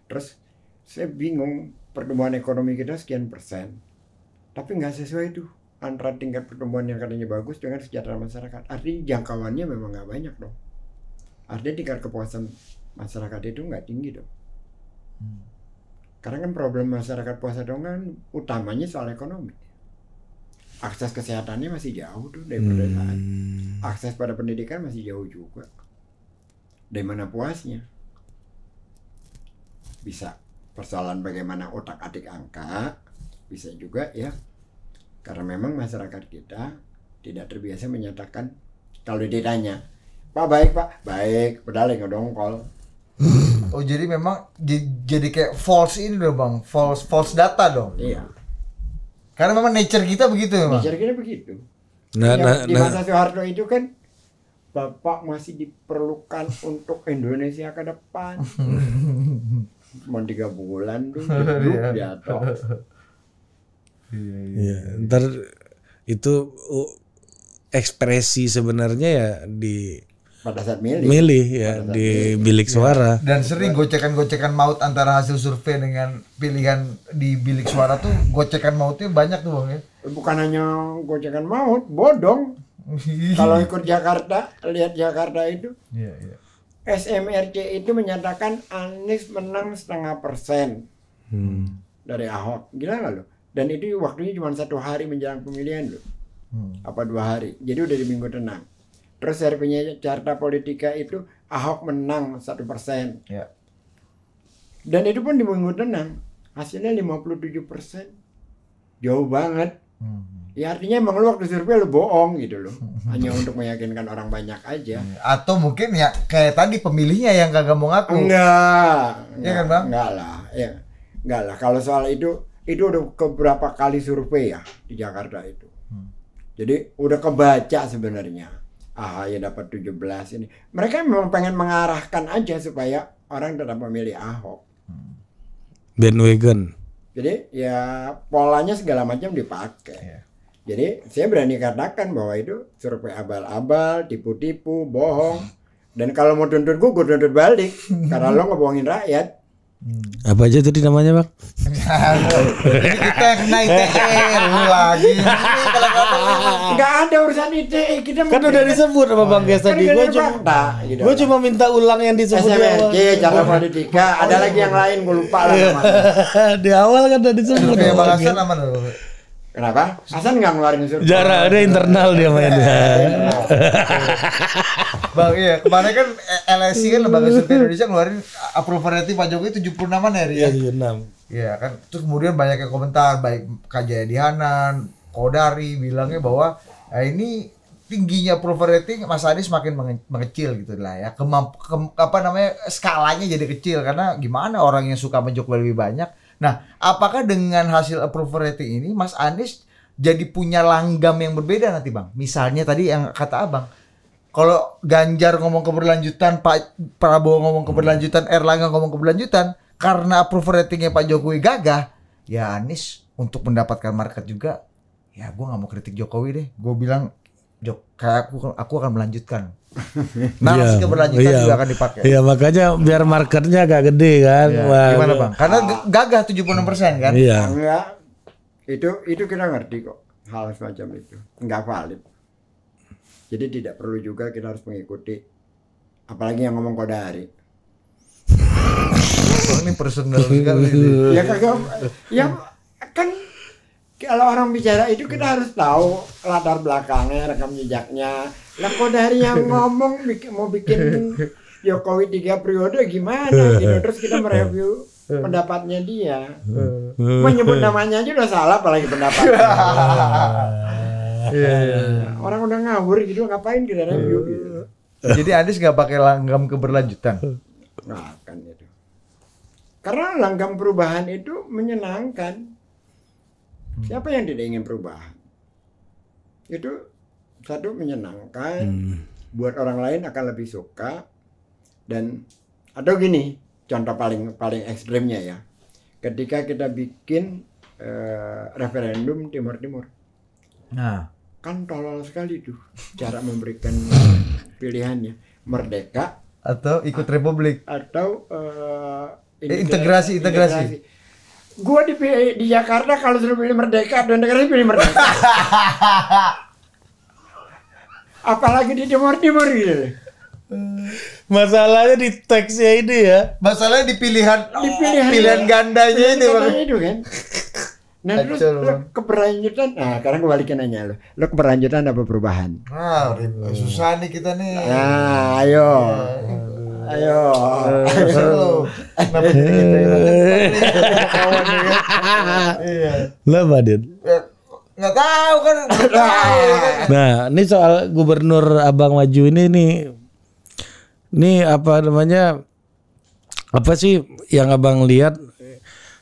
Terus saya bingung pertumbuhan ekonomi kita sekian persen, tapi nggak sesuai itu antara tingkat pertumbuhan yang katanya bagus dengan sejahtera masyarakat. Artinya jangkauannya memang nggak banyak dong. Artinya tingkat kepuasan masyarakat itu nggak tinggi dong. Hmm. Karena kan problem masyarakat puasa dong kan utamanya soal ekonomi akses kesehatannya masih jauh tuh dari pedesaan. Hmm. Akses pada pendidikan masih jauh juga. Dari mana puasnya? Bisa persoalan bagaimana otak-atik angka, bisa juga ya karena memang masyarakat kita tidak terbiasa menyatakan kalau ditanya, "Pak baik, Pak." Baik, padahal yang dongkol. Oh, jadi memang jadi kayak false ini dong, Bang. False false data dong. Iya karena memang nature kita begitu memang. Nature kita begitu. Nah, nah, di masa nah. Soeharto itu kan Bapak masih diperlukan untuk Indonesia ke depan. Mau tiga bulan dulu jatuh. Iya. Ya, iya, iya, iya, iya. Ntar itu uh, ekspresi sebenarnya ya di pada saat milih. Milih ya di milih. bilik iya. suara. Dan sering gocekan-gocekan maut antara hasil survei dengan pilihan di bilik suara tuh gocekan mautnya banyak tuh bang ya. Bukan hanya gocekan maut, bodong. Kalau ikut Jakarta, lihat Jakarta itu. Iya, iya. SMRC itu menyatakan Anies menang setengah persen hmm. dari Ahok. Gila nggak loh? Dan itu waktunya cuma satu hari menjelang pemilihan loh. Hmm. Apa dua hari. Jadi udah di minggu tenang terus Jakarta carta politika itu Ahok menang satu persen. Ya. Dan itu pun di minggu tenang hasilnya 57 persen, jauh banget. Hmm. Ya artinya emang lu waktu survei lu bohong gitu loh, hanya untuk meyakinkan orang banyak aja. Hmm. Atau mungkin ya kayak tadi pemilihnya yang kagak mau ngaku. Enggak, ya kan bang? Enggak lah, ya enggak lah. Kalau soal itu itu udah keberapa kali survei ya di Jakarta itu. Hmm. Jadi udah kebaca sebenarnya Ah, ya dapat 17 ini. Mereka memang pengen mengarahkan aja supaya orang tetap memilih Ahok. Hmm. Bandwagon. Jadi ya polanya segala macam dipakai. Yeah. Jadi saya berani katakan bahwa itu survei abal-abal, tipu-tipu, bohong. Dan kalau mau tuntut gue, gue tuntut balik. Karena lo ngebohongin rakyat. Hmm. Apa aja tadi namanya bang? kita kena ITE lagi. Ah. nggak ada urusan ide eh, kita kan udah disebut sama bang Gesta di gue cuma nah, gitu gue cuma minta ulang yang disebut SMRG cara pendidikan oh, ada iya. lagi yang lain gue lupa lah iya. di awal kan udah disebut bang Hasan aman Kenapa? Hasan nggak ngeluarin surat. Jarak ada internal dia mainnya. Iya, bang iya, kemarin kan LSI kan lembaga survei Indonesia ngeluarin approval rating Pak Jokowi 76 an ya, ya? Iya, 76. Iya kan, terus kemudian banyak yang komentar baik KJI Dihanan, Kodari bilangnya bahwa ya ini tingginya approval rating Mas Anies semakin mengecil gitu lah ya. Kemamp ke apa namanya skalanya jadi kecil karena gimana orang yang suka menjoklo lebih banyak. Nah, apakah dengan hasil approval rating ini Mas Anies jadi punya langgam yang berbeda nanti Bang? Misalnya tadi yang kata Abang kalau Ganjar ngomong keberlanjutan, Pak Prabowo ngomong hmm. keberlanjutan, Erlangga ngomong keberlanjutan, karena approval ratingnya Pak Jokowi gagah, ya Anies untuk mendapatkan market juga ya gue nggak mau kritik Jokowi deh gue bilang Jok, kayak aku aku akan melanjutkan Nah yeah. Iya. keberlanjutan yeah. juga akan dipakai iya yeah, makanya biar marketnya agak gede kan yeah. Iya. gimana bang karena gagah 76 persen kan iya yeah. itu itu kita ngerti kok hal semacam itu nggak valid jadi tidak perlu juga kita harus mengikuti apalagi yang ngomong kode hari ini personal sekali ya kagak ya kan kalau orang bicara itu kita hmm. harus tahu latar belakangnya, rekam jejaknya. Lah kok dari yang ngomong mau bikin Jokowi tiga periode gimana gitu. Terus kita mereview pendapatnya dia. Menyebut namanya aja udah salah apalagi pendapatnya. Yeah. Iya, iya. Orang udah ngawur gitu ngapain kita review iya. gitu. Jadi Anies nggak pakai langgam keberlanjutan. Nah, kan itu. Karena langgam perubahan itu menyenangkan Hmm. Siapa yang tidak ingin perubahan? Itu satu menyenangkan, hmm. buat orang lain akan lebih suka dan atau gini contoh paling paling ekstrimnya ya, ketika kita bikin uh, referendum Timur Timur, nah kan tolol sekali tuh cara memberikan pilihannya merdeka atau ikut republik atau uh, integrasi, integrasi gue di di Jakarta kalau suruh pilih merdeka dan negara pilih merdeka apalagi di timur timur gitu masalahnya di teksnya ini ya masalahnya di pilihan di pilihan, pilihan ya. gandanya pilihan ini bang. itu kan Nah, lu, lu keberlanjutan, nah sekarang gue balikin aja lo. Lu keberlanjutan apa perubahan? Ah, susah nih kita nih. Nah, ayo. Ya, Ayo. Ayo. Kenapa jadi kita gitu ya? Iya. Lah, ya, Nggak tahu kan nah. kan. nah, ini soal gubernur Abang Maju ini nih ini apa namanya apa sih yang abang lihat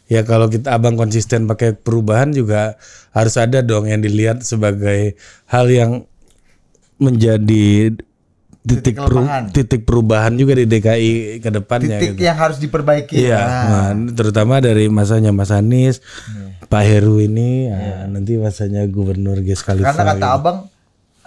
ya kalau kita abang konsisten pakai perubahan juga harus ada dong yang dilihat sebagai hal yang menjadi titik titik, titik perubahan juga di DKI ke depannya titik gitu. yang harus diperbaiki iya nah. nah terutama dari masanya Mas Anies hmm. Pak Heru ini hmm. nanti masanya Gubernur Ges Khalifa karena kata gitu. abang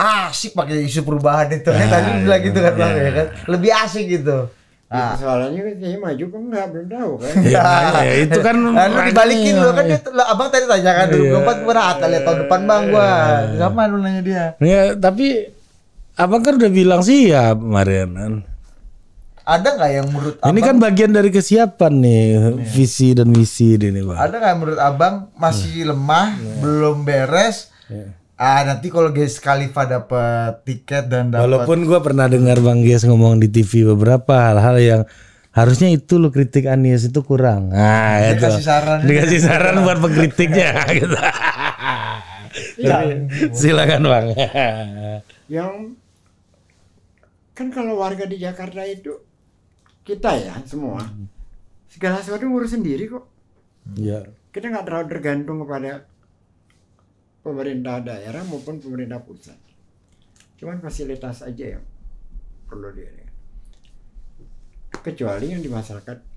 asik pakai isu perubahan itu ya, tadi iya, bilang gitu kan iya. bang ya kan lebih asik gitu Nah. Ya, ah. soalnya kan maju kan enggak belum tahu kan. Ya, nah, ya itu kan nah, dibalikin loh kan abang tadi tanya kan 2024 empat berat lihat tahun depan bang gua. Sama iya. lu nanya dia. Ya, tapi Abang kan udah bilang siap kemarin. Kan? Kan Ada nggak yang menurut abang? Ini kan bagian dari kesiapan nih, yeah. visi dan misi ini bang. Ada nggak menurut abang masih iya. lemah, yeah. belum beres? Yeah. Ah nanti kalau Ges Khalifa dapat tiket dan dapat. Walaupun gue pernah dengar Bang Ges ngomong di TV beberapa hal-hal yang harusnya itu lo kritik Anies itu kurang. Nah, Dia itu. Dikasih saran. Dikasih saran buat pengkritiknya gitu. ya, Silakan Bang. yang kan kalau warga di Jakarta itu kita ya semua segala sesuatu ngurus sendiri kok. Iya. Kita nggak terlalu tergantung kepada pemerintah daerah maupun pemerintah pusat. Cuman fasilitas aja yang perlu dia. Kecuali yang di masyarakat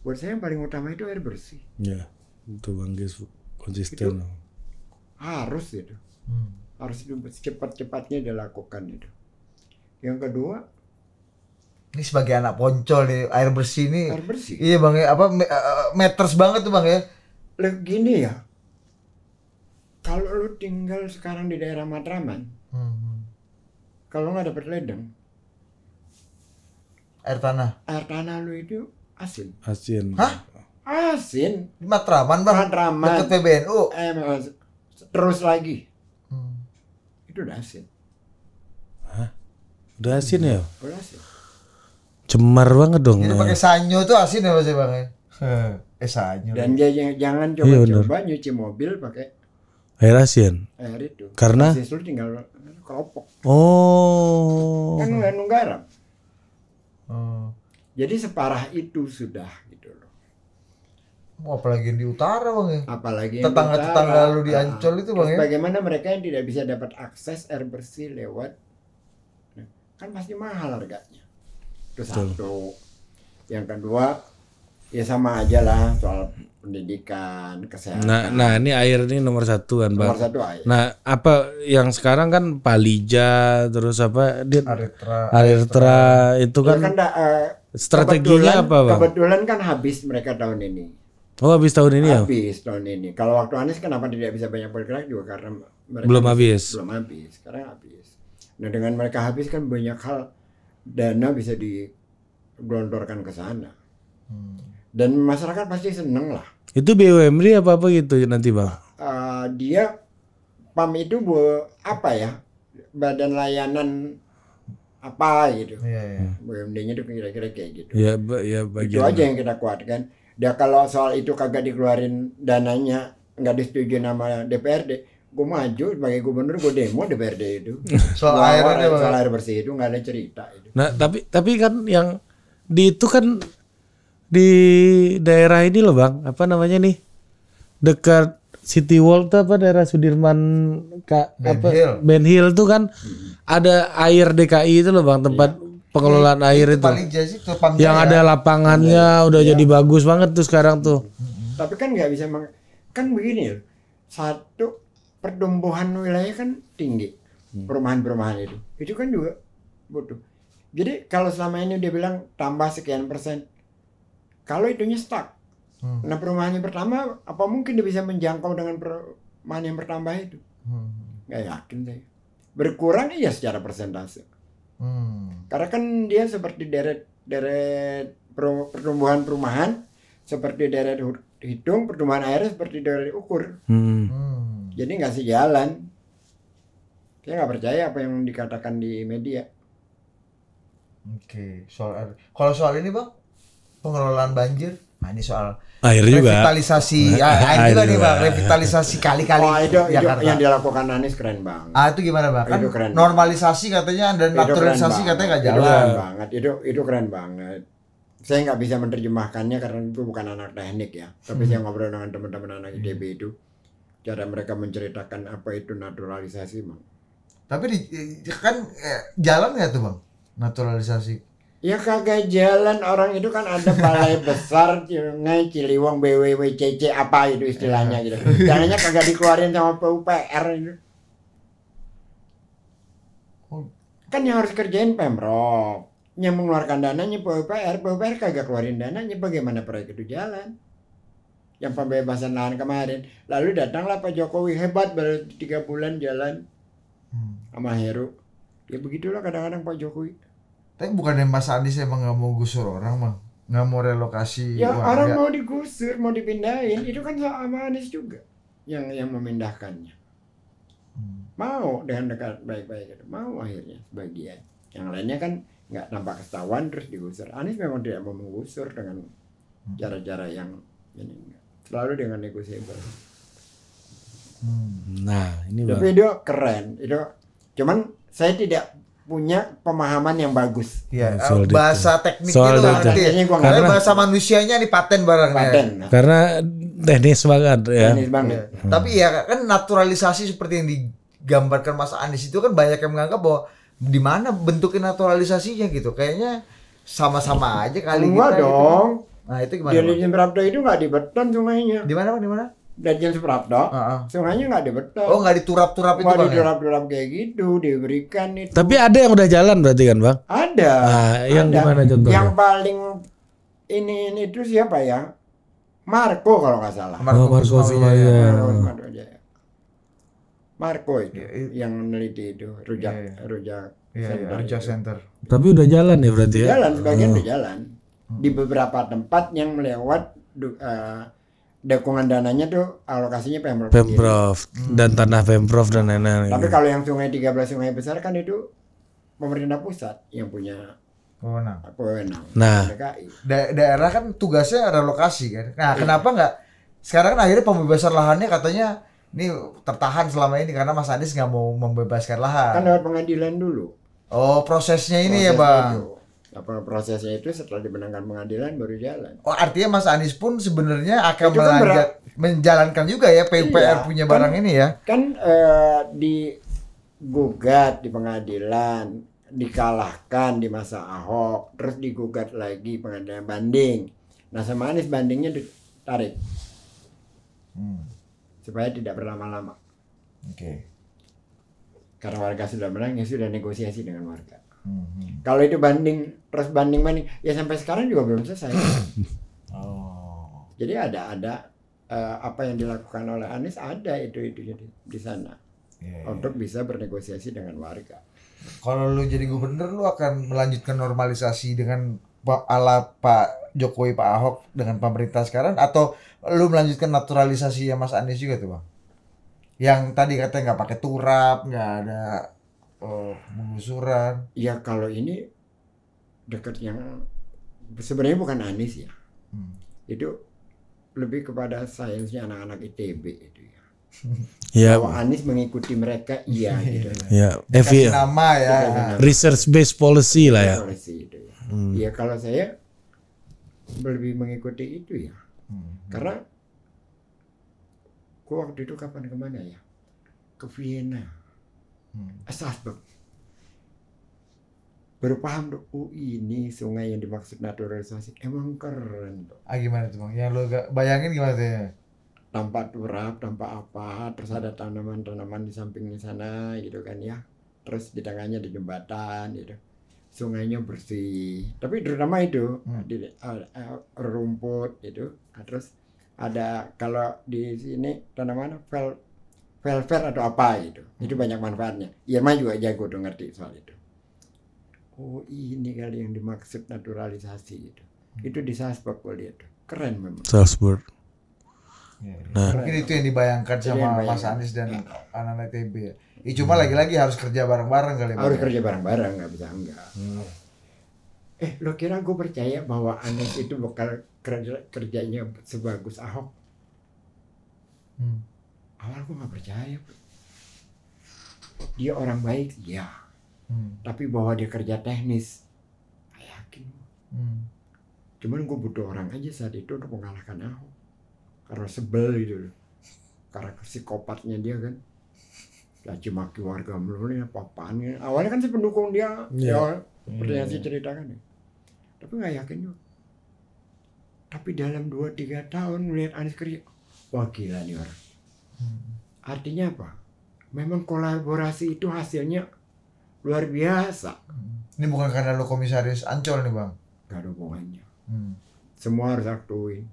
Buat saya yang paling utama itu air bersih. Iya, itu bang konsisten. Itu harus itu. Hmm. Harus itu secepat-cepatnya dilakukan itu yang kedua, ini sebagai anak poncol nih air bersih ini Air bersih. Iya bang ya apa eh, eh, meters banget tuh bang ya. begini gini ya. Kalau lu tinggal sekarang di daerah Matraman, hmm. kalau nggak dapet ledeng, air tanah. Air tanah lu itu asin. Asin. Hah? Asin. Di Matraman bang. Matraman. Dekat PBNU. Eh, terus lagi. Hmm. Itu udah asin. Udah asin ya? Udah asin. Cemar banget dong. Jadi nah. pakai sanyo tuh asin ya Mas Bang ya? Eh sanyo. Dan dia jangan iya, coba-coba iya, nyuci mobil pakai air asin. Air itu. Karena asin tinggal kelopok. Oh. Kan nggak garam. Oh. Jadi separah itu sudah gitu loh. Oh, apalagi di utara bang ya. Apalagi tetangga-tetangga lalu di Ancol ah, itu nah, bang ya. Bagaimana mereka yang tidak bisa dapat akses air bersih lewat kan pasti mahal harganya itu satu yang kedua ya sama aja lah soal pendidikan kesehatan nah, nah ini air ini nomor satu kan nomor satu air nah apa yang sekarang kan palija terus apa dia aritra aritra itu kan, kan da, uh, strateginya apa bang kebetulan kan habis mereka tahun ini Oh habis tahun ini ya? Habis tahun ini. Kalau waktu Anies kenapa tidak bisa banyak bergerak juga karena mereka belum habis. Belum habis. Sekarang habis. Nah dengan mereka habis kan banyak hal dana bisa digelontorkan ke sana. Hmm. Dan masyarakat pasti seneng lah. Itu BUMD apa apa gitu nanti bang? Uh, dia PAM itu bu apa ya badan layanan apa gitu. Yeah, yeah. BUMD-nya itu kira-kira kayak gitu. Ya, yeah, ya Itu aja yang kita kuatkan. Ya kalau soal itu kagak dikeluarin dananya nggak disetujui nama DPRD, gue maju sebagai gubernur gue demo DPRD itu soal air soal air bersih itu nggak ada cerita itu. nah tapi tapi kan yang di itu kan di daerah ini loh bang apa namanya nih dekat City Wall tuh apa daerah Sudirman Kak ben apa Hill. Ben Hill tuh kan hmm. ada air DKI itu loh bang tempat ya. pengelolaan ya, air itu, itu yang ada lapangannya ya. udah ya. jadi iya. bagus banget tuh sekarang tuh tapi kan nggak bisa kan begini ya satu pertumbuhan wilayah kan tinggi hmm. perumahan-perumahan itu itu kan juga butuh jadi kalau selama ini dia bilang tambah sekian persen kalau itunya stuck hmm. nah perumahan yang pertama apa mungkin dia bisa menjangkau dengan perumahan yang bertambah itu hmm. nggak yakin saya berkurang iya secara persentase hmm. karena kan dia seperti deret deret pertumbuhan perumahan seperti deret hidung pertumbuhan airnya seperti deret ukur hmm. Hmm, hmm jadi nggak sejalan saya nggak percaya apa yang dikatakan di media oke soal er, kalau soal ini bang pengelolaan banjir nah ini soal air juga revitalisasi ya, air, air juga nih bang revitalisasi kali-kali oh, itu, itu yang dilakukan Anies keren banget ah itu gimana bang kan itu keren normalisasi katanya dan naturalisasi katanya nggak jalan itu keren banget itu itu keren banget saya nggak bisa menerjemahkannya karena itu bukan anak teknik ya tapi hmm. saya ngobrol dengan teman-teman anak ITB itu cara mereka menceritakan apa itu naturalisasi bang. Tapi di, kan eh, jalan nggak tuh bang naturalisasi? Ya kagak jalan orang itu kan ada balai besar ya, ngai Ciliwung BWWCC apa itu istilahnya gitu. Jalannya eh. kagak dikeluarin sama PUPR itu. Oh. Kan yang harus kerjain Pemprov. Yang mengeluarkan dananya PUPR, PUPR kagak keluarin dananya bagaimana proyek itu jalan? yang pembebasan lahan kemarin. Lalu datanglah Pak Jokowi hebat baru tiga bulan jalan hmm. sama Heru. Ya begitulah kadang-kadang Pak Jokowi. Tapi bukan yang Mas Anies emang nggak mau gusur orang mah, nggak mau relokasi. Ya warga. orang mau digusur, mau dipindahin itu kan sama Anies juga yang yang memindahkannya. Hmm. Mau dengan dekat baik-baik mau akhirnya sebagian. Yang lainnya kan nggak nampak ketahuan terus digusur. Anies memang tidak mau menggusur dengan hmm. cara-cara yang ini selalu dengan negosiasi. Hmm. Nah, ini Tapi itu keren. Itu cuman saya tidak punya pemahaman yang bagus. Ya, soal bahasa data. teknik soal itu data. artinya gua karena bahasa manusianya di paten barang paten. Karena teknis banget ya. Teknis banget. Ya. Hmm. Tapi ya kan naturalisasi seperti yang digambarkan Mas Anies itu kan banyak yang menganggap bahwa di mana bentuk naturalisasinya gitu. Kayaknya sama-sama aja kali Enggak kita, gitu. dong. Gitu. Nah, itu gimana? Di Legend Prapto itu nggak dibeton sungainya. Di mana, Di mana? Legend Prapto. Uh -huh. Sungainya nggak dibeton. Oh, nggak diturap-turap itu, Nggak ya? diturap-turap kayak gitu, diberikan itu. Tapi ada yang udah jalan berarti kan, Bang? Ada. Nah, yang ada. gimana contohnya? Yang paling ini ini itu siapa ya? Marco kalau nggak salah. Marco, oh, Marco iya. Marco, Marco, Marco itu iya, iya. yang meneliti itu rujak ya, ya. rujak ya, Ya, rujak center. Tapi udah jalan ya berarti ya? Jalan, sebagian oh. udah jalan. Hmm. di beberapa tempat yang melewat uh, eh, dukungan dananya tuh alokasinya pemprov. Pemprov gitu. dan tanah pemprov dan lain-lain. Tapi kalau yang sungai 13 sungai besar kan itu pemerintah pusat yang punya Pemenang. Nah, da daerah kan tugasnya ada lokasi kan. Nah, iya. kenapa nggak sekarang kan akhirnya pembebasan lahannya katanya ini tertahan selama ini karena Mas Anies nggak mau membebaskan lahan. Kan lewat pengadilan dulu. Oh, prosesnya ini ya, prosesnya ya, Bang. Dulu prosesnya itu setelah dimenangkan pengadilan baru jalan. Oh artinya Mas Anies pun sebenarnya akan kan melanjut menjalankan juga ya PUPR iya, kan punya kan, barang ini ya. Kan uh, eh, gugat di pengadilan, dikalahkan di masa Ahok, terus digugat lagi pengadilan banding. Nah sama Anies bandingnya ditarik hmm. supaya tidak berlama-lama. Oke. Okay. Karena warga sudah menang ya sudah negosiasi dengan warga. Hmm. Kalau itu banding terus banding banding ya sampai sekarang juga belum selesai. oh. Jadi ada ada uh, apa yang dilakukan oleh Anies ada itu itu jadi di sana yeah, yeah. untuk bisa bernegosiasi dengan warga. Kalau lu jadi gubernur lu akan melanjutkan normalisasi dengan ala Pak Jokowi Pak Ahok dengan pemerintah sekarang atau lu melanjutkan naturalisasi ya Mas Anies juga tuh bang? Yang tadi katanya nggak pakai turap, nggak ada mengusuran oh, Ya kalau ini dekat yang sebenarnya bukan Anies ya. Hmm. Itu lebih kepada sainsnya anak-anak ITB itu ya. Ya. Kalau Anies mengikuti mereka, iya gitu. Ya, FI ya. nama ya. Research based policy lah ya. Policy itu ya. Hmm. ya kalau saya lebih mengikuti itu ya. Hmm. hmm. Karena gua waktu itu kapan kemana ya? Ke Vienna. Hmm. Asal baru paham tuh oh ini sungai yang dimaksud naturalisasi emang keren tuh. Ah gimana tuh bang? Yang lo gak bayangin gimana sih? Tanpa ya? turap, tanpa apa, terus ada tanaman-tanaman di sampingnya sana gitu kan ya. Terus di tangannya ada jembatan gitu. Sungainya bersih, tapi terutama itu hmm. di, uh, uh, rumput itu. Nah, terus ada kalau di sini tanaman vel welfare atau apa itu. Itu hmm. banyak manfaatnya. Irma iya, juga jago tuh ngerti soal itu. Oh ini kali yang dimaksud naturalisasi itu. Hmm. Itu di Salzburg gue lihat Keren memang. Salzburg. Ya, nah. Mungkin itu yang dibayangkan sama yang Mas Anies dan ya. anak-anak TB ya. cuma hmm. lagi-lagi harus kerja bareng-bareng kali. Harus kerja bareng-bareng nggak bisa enggak. Hmm. Eh lo kira gue percaya bahwa Anies itu bakal kerja kerjanya sebagus Ahok? Hmm awal gue nggak percaya dia orang baik ya hmm. tapi bahwa dia kerja teknis gak yakin hmm. cuman gue butuh orang aja saat itu untuk mengalahkan aku, karena sebel gitu loh karena psikopatnya dia kan lagi maki warga melulu nih apa awalnya kan si pendukung dia yeah. ya hmm, seperti yang iya. ceritakan ya. tapi nggak yakin juga tapi dalam 2-3 tahun melihat Anies kerja wah gila nih orang Hmm. Artinya apa? Memang kolaborasi itu hasilnya luar biasa. Hmm. Ini bukan karena lo komisaris Ancol nih bang? Gak ada hubungannya. Hmm. Semua harus akuin.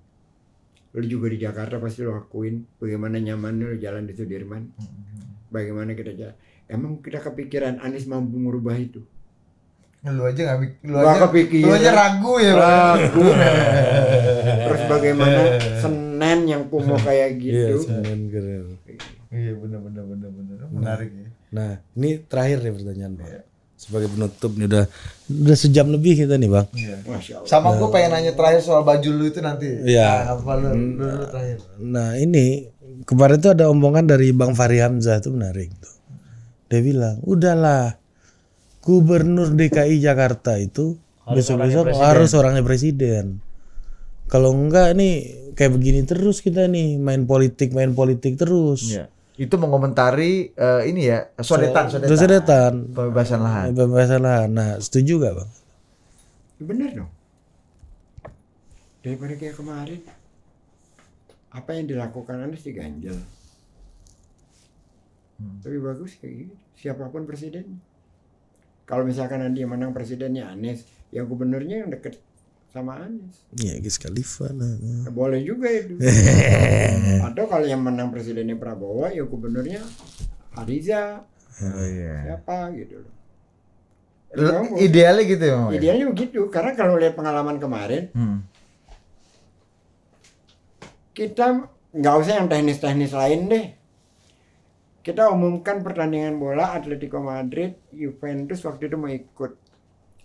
Lo juga di Jakarta pasti lo akuin bagaimana nyaman lo jalan di Sudirman. Hmm, hmm. Bagaimana kita jalan. Emang kita kepikiran Anies mampu merubah itu? Lu aja gak lu, lu aja, kepikiran. Lu aja ragu ya Ragu. Terus bagaimana senang Senen yang kumuh kayak iya, gitu. Iya, Senen keren. Iya, benar benar benar benar. Nah. Menarik ya. Nah, ini terakhir nih pertanyaan, Pak. Iya. Sebagai penutup nih udah udah sejam lebih kita nih, Bang. Iya. Sama gua gue pengen nanya terakhir soal baju lu itu nanti. Iya. Nah, apa nah, terakhir. Nah, ini kemarin tuh ada omongan dari Bang Fahri Hamzah tuh menarik tuh. Dia bilang, "Udahlah, gubernur DKI Jakarta itu besok-besok harus orangnya presiden. Kalau enggak nih kayak begini terus kita nih main politik main politik terus. ya. Itu mengomentari uh, ini ya sodetan sodetan. Sodetan. Pembebasan lahan. Pembebasan lahan. Nah setuju gak bang? Bener dong. Daripada kayak kemarin apa yang dilakukan Anies ganjel Hmm. Lebih bagus kayak gitu. Siapapun presiden. Kalau misalkan nanti yang menang presidennya Anies, yang gubernurnya yang deket sama Anies. Ya, Gus Khalifa lah. Ya, boleh juga itu. Ya, Atau kalau yang menang presidennya Prabowo, ya gubernurnya Ariza. Oh, iya. Siapa gitu loh. L- idealnya gitu ya, ya, Idealnya begitu. Karena kalau lihat pengalaman kemarin, hmm. kita nggak usah yang teknis-teknis lain deh. Kita umumkan pertandingan bola Atletico Madrid, Juventus waktu itu mau ikut.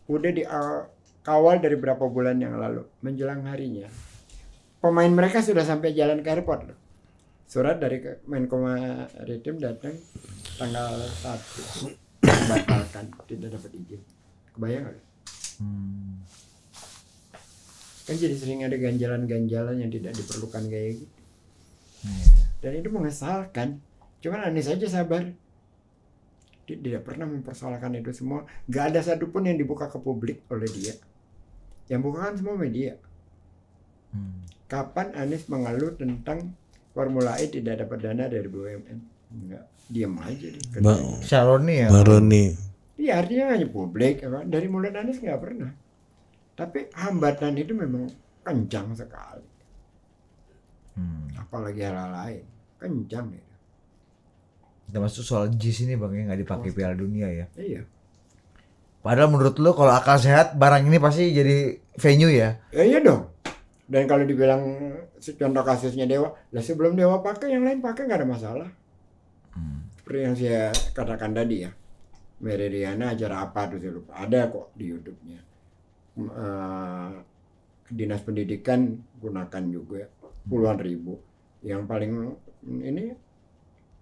Udah di uh, awal dari berapa bulan yang lalu menjelang harinya pemain mereka sudah sampai jalan ke airport loh. Surat dari Menko Maritim datang tanggal 1 batalkan tidak dapat izin. Kebayang gak? Hmm. Kan jadi sering ada ganjalan-ganjalan yang tidak diperlukan kayak gitu. Hmm. Dan itu mengesalkan. Cuman aneh saja sabar. Dia tidak pernah mempersoalkan itu semua. Gak ada satupun yang dibuka ke publik oleh dia yang buka kan semua media hmm. kapan Anies mengeluh tentang Formula E tidak dapat dana dari BUMN enggak diam aja deh Saroni ya Sharoni iya artinya hanya publik ya kan? dari mulut Anies nggak pernah tapi hambatan itu memang kencang sekali hmm. apalagi hal lain kencang ya termasuk soal JIS ini bang ya nggak dipakai Piala Dunia ya iya Padahal menurut lo kalau akal sehat barang ini pasti jadi venue ya? Ya iya dong. Dan kalau dibilang contoh kasusnya Dewa, lah sebelum Dewa pakai yang lain pakai nggak ada masalah. Hmm. Seperti yang saya katakan tadi ya, Meridiana acara apa tuh saya lupa. Ada kok di YouTube-nya. Uh, dinas pendidikan gunakan juga ya, puluhan ribu. Yang paling ini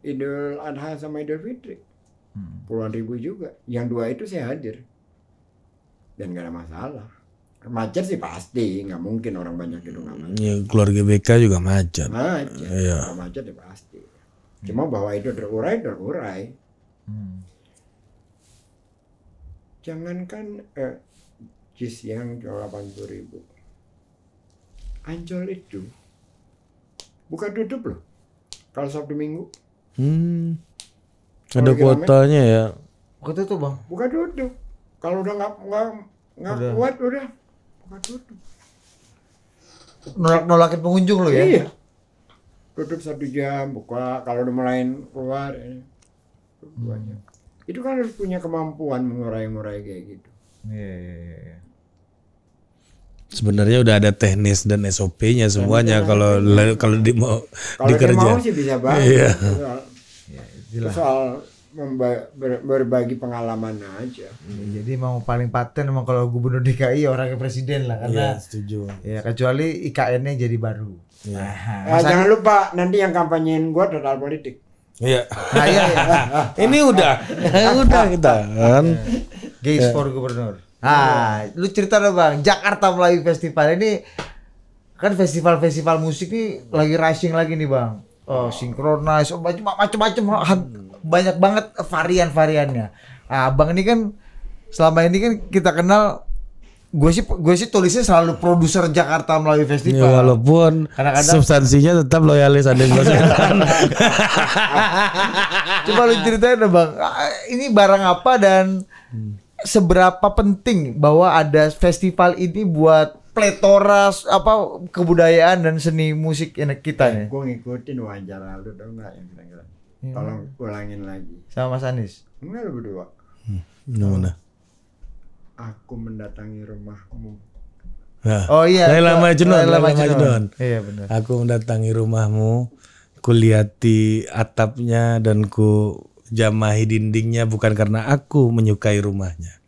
Idul Adha sama Idul Fitri. Hmm. Puluhan ribu juga. Yang dua itu saya hadir dan gak ada masalah macet sih pasti nggak mungkin orang banyak di rumah. macet ya, keluarga BK juga macet macet ya. macet ya pasti cuma bahwa itu terurai terurai hmm. jangankan eh, jis yang jual delapan puluh ribu Ancol itu bukan tutup loh kalau Sabtu Minggu hmm. ada kuotanya ya kuota tuh bang Bukan tutup kalau udah nggak nggak nggak kuat udah buka tutup. Nolak nolakin pengunjung lo ya? Iya. Tutup satu jam, buka. Kalau udah mulai keluar, ini. Ya. Hmm. Itu kan harus punya kemampuan mengurai-ngurai kayak gitu. Iya, iya, iya. iya. Sebenarnya udah ada teknis dan SOP-nya semuanya kalau kalau di mau dikerja. Kalau mau sih bisa banget. Iya. Soal, ya, soal berbagi pengalaman aja. Hmm. Jadi mau paling paten emang kalau gubernur DKI orangnya presiden lah karena ya, setuju. Ya kecuali IKN-nya jadi baru. Ya. Nah, eh, jangan lupa nanti yang kampanyein gua total politik. Iya. Nah, iya, iya. Ini udah, udah kita kan. Gays iya. for gubernur. Ah, lu cerita dong bang, Jakarta Melayu Festival ini kan festival-festival musik nih lagi rising lagi nih bang. Oh, sinkronis oh, macam-macam banyak banget varian-variannya. Abang ah, ini kan selama ini kan kita kenal gue sih gue sih tulisnya selalu produser Jakarta melalui festival. Ya, walaupun -kadang, substansinya tetap loyalis ada Baswedan. Coba lu ceritain dong bang, ah, ini barang apa dan seberapa penting bahwa ada festival ini buat pletora apa kebudayaan dan seni musik kita nih. Gue ngikutin wawancara lu dong nggak yang Iya. Tolong ulangin lagi. Sama Mas Anies? Enggak, lu berdua. Hmm. Mana? Eh, aku mendatangi rumahmu. Nah, oh iya. Laila Majnun, Laila Majnun. Iya benar. Aku mendatangi rumahmu, Kulihati atapnya dan ku jamahi dindingnya bukan karena aku menyukai rumahnya,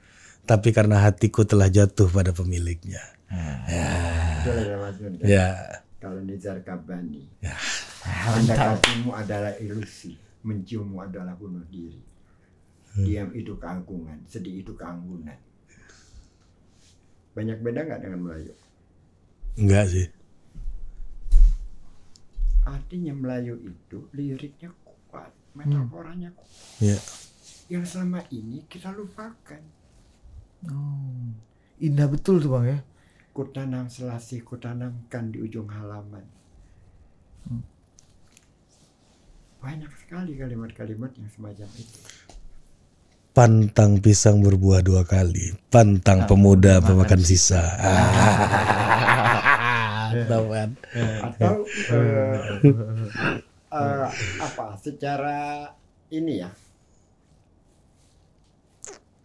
tapi karena hatiku telah jatuh pada pemiliknya. Hmm. Ya. Itu Laila Majnun. Kan? Ya. Kalau Nizar Kabani. Ya. Mendekatimu adalah ilusi, menciummu adalah bunuh diri. Hmm. Diam itu keanggungan, sedih itu keanggunan. Banyak beda nggak dengan Melayu? Enggak sih. Artinya Melayu itu liriknya kuat, hmm. metaforanya kuat. Yeah. Yang selama ini kita lupakan. Oh, indah betul tuh bang ya. Kutanam selasih, kutanamkan di ujung halaman. Hmm banyak sekali kalimat-kalimat yang semacam itu. Pantang pisang berbuah dua kali, pantang Tantang pemuda pemakan sisa. Ah. Kan? Atau eh, eh, apa? Secara ini ya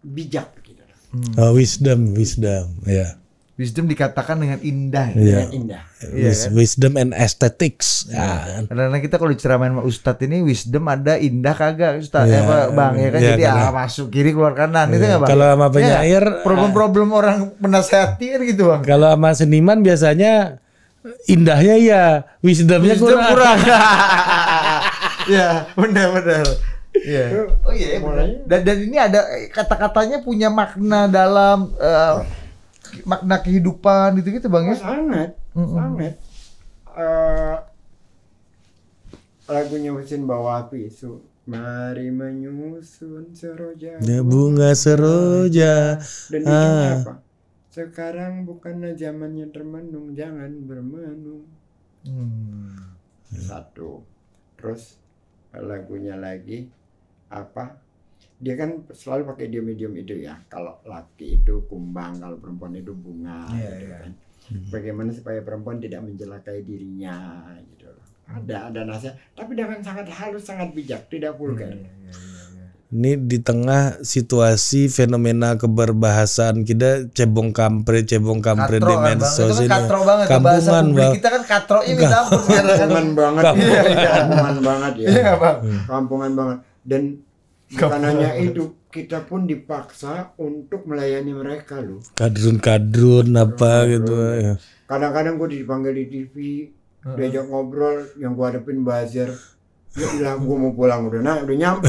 bijak gitu. Hmm. Oh, wisdom, wisdom, ya. Yeah. Wisdom dikatakan dengan indah, yeah. Iya. dengan indah. Yeah, kan? Wisdom and aesthetics. Yeah. Ya. Iya. Karena kita kalau ceramahin sama Ustadz ini wisdom ada indah kagak Ustadz yeah. ya eh, Bang ya kan yeah, jadi karena, iya. ah, masuk kiri keluar kanan yeah. itu nggak Bang. Kalau sama penyair ya, problem-problem uh, orang menasehati kan gitu Bang. Kalau sama seniman biasanya indahnya ya wisdomnya wisdom kurang. kurang. ya benar-benar. ya. Oh iya. Yeah, dan, dan ini ada kata-katanya punya makna dalam uh, makna kehidupan gitu-gitu bang ya? Oh, sangat, mm -mm. sangat. Uh, lagunya Husin bawa api itu. Mari menyusun seroja bunga, ya, bunga seroja. Dan ah. apa? Sekarang bukanlah zamannya termenung, jangan bermenung. Hmm. Satu. Terus lagunya lagi apa? dia kan selalu pakai idiom-idiom itu ya. Kalau laki itu kumbang, kalau perempuan itu bunga yeah, gitu yeah. kan. Hmm. Bagaimana supaya perempuan tidak menjelakai dirinya gitu loh. Ada ada nasihat, tapi dengan sangat halus, sangat bijak, tidak vulgar. yeah, yeah, yeah, yeah. Ini di tengah situasi fenomena keberbahasaan kita cebong kampre, cebong kampre katro di kan, medsos kan ini. Katro banget kampungan bang. Kita kan katro ini kampungan, kampungan banget. Iya, kampungan, banget ya. Iya, hmm. Kampungan banget dan Bukan hanya itu, kita pun dipaksa untuk melayani mereka loh. Kadrun-kadrun apa kadrun. gitu. Ya. Kadang-kadang gue dipanggil di TV, uh-huh. diajak ngobrol, yang gue hadapin buzzer Ya bilang gue mau pulang udah. Nah, udah nyampe.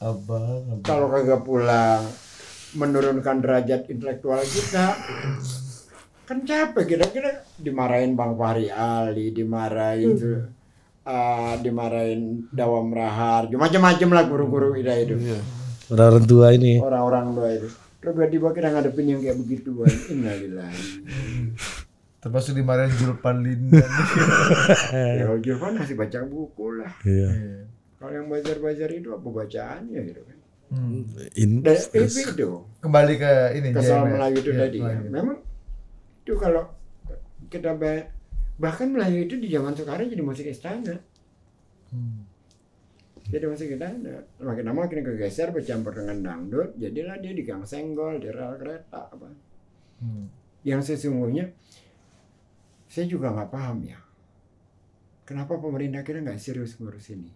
abang, abang. Kalau kagak pulang, menurunkan derajat intelektual kita. Kan capek kira kira dimarahin Bang Fahri Ali, dimarahin hmm uh, dimarahin dawam rahar gitu. macam-macam lah guru-guru hmm. ida itu orang-orang iya. tua ini orang-orang tua itu terus tiba-tiba kita ngadepin yang kayak begitu innalillahi termasuk dimarahin Julpan Lindan ya Julpan masih baca buku lah iya. kalau yang belajar-belajar itu apa bacaannya gitu kan Hmm. Dan itu kembali ke ini ke Melayu itu ya, tadi. Memang itu kalau kita bayar bahkan Melayu itu di zaman sekarang jadi musik istana hmm. jadi musik istana makin lama makin kegeser bercampur dengan dangdut jadilah dia di gang senggol di rel kereta apa hmm. yang sesungguhnya saya juga nggak paham ya kenapa pemerintah kita nggak serius ngurus ini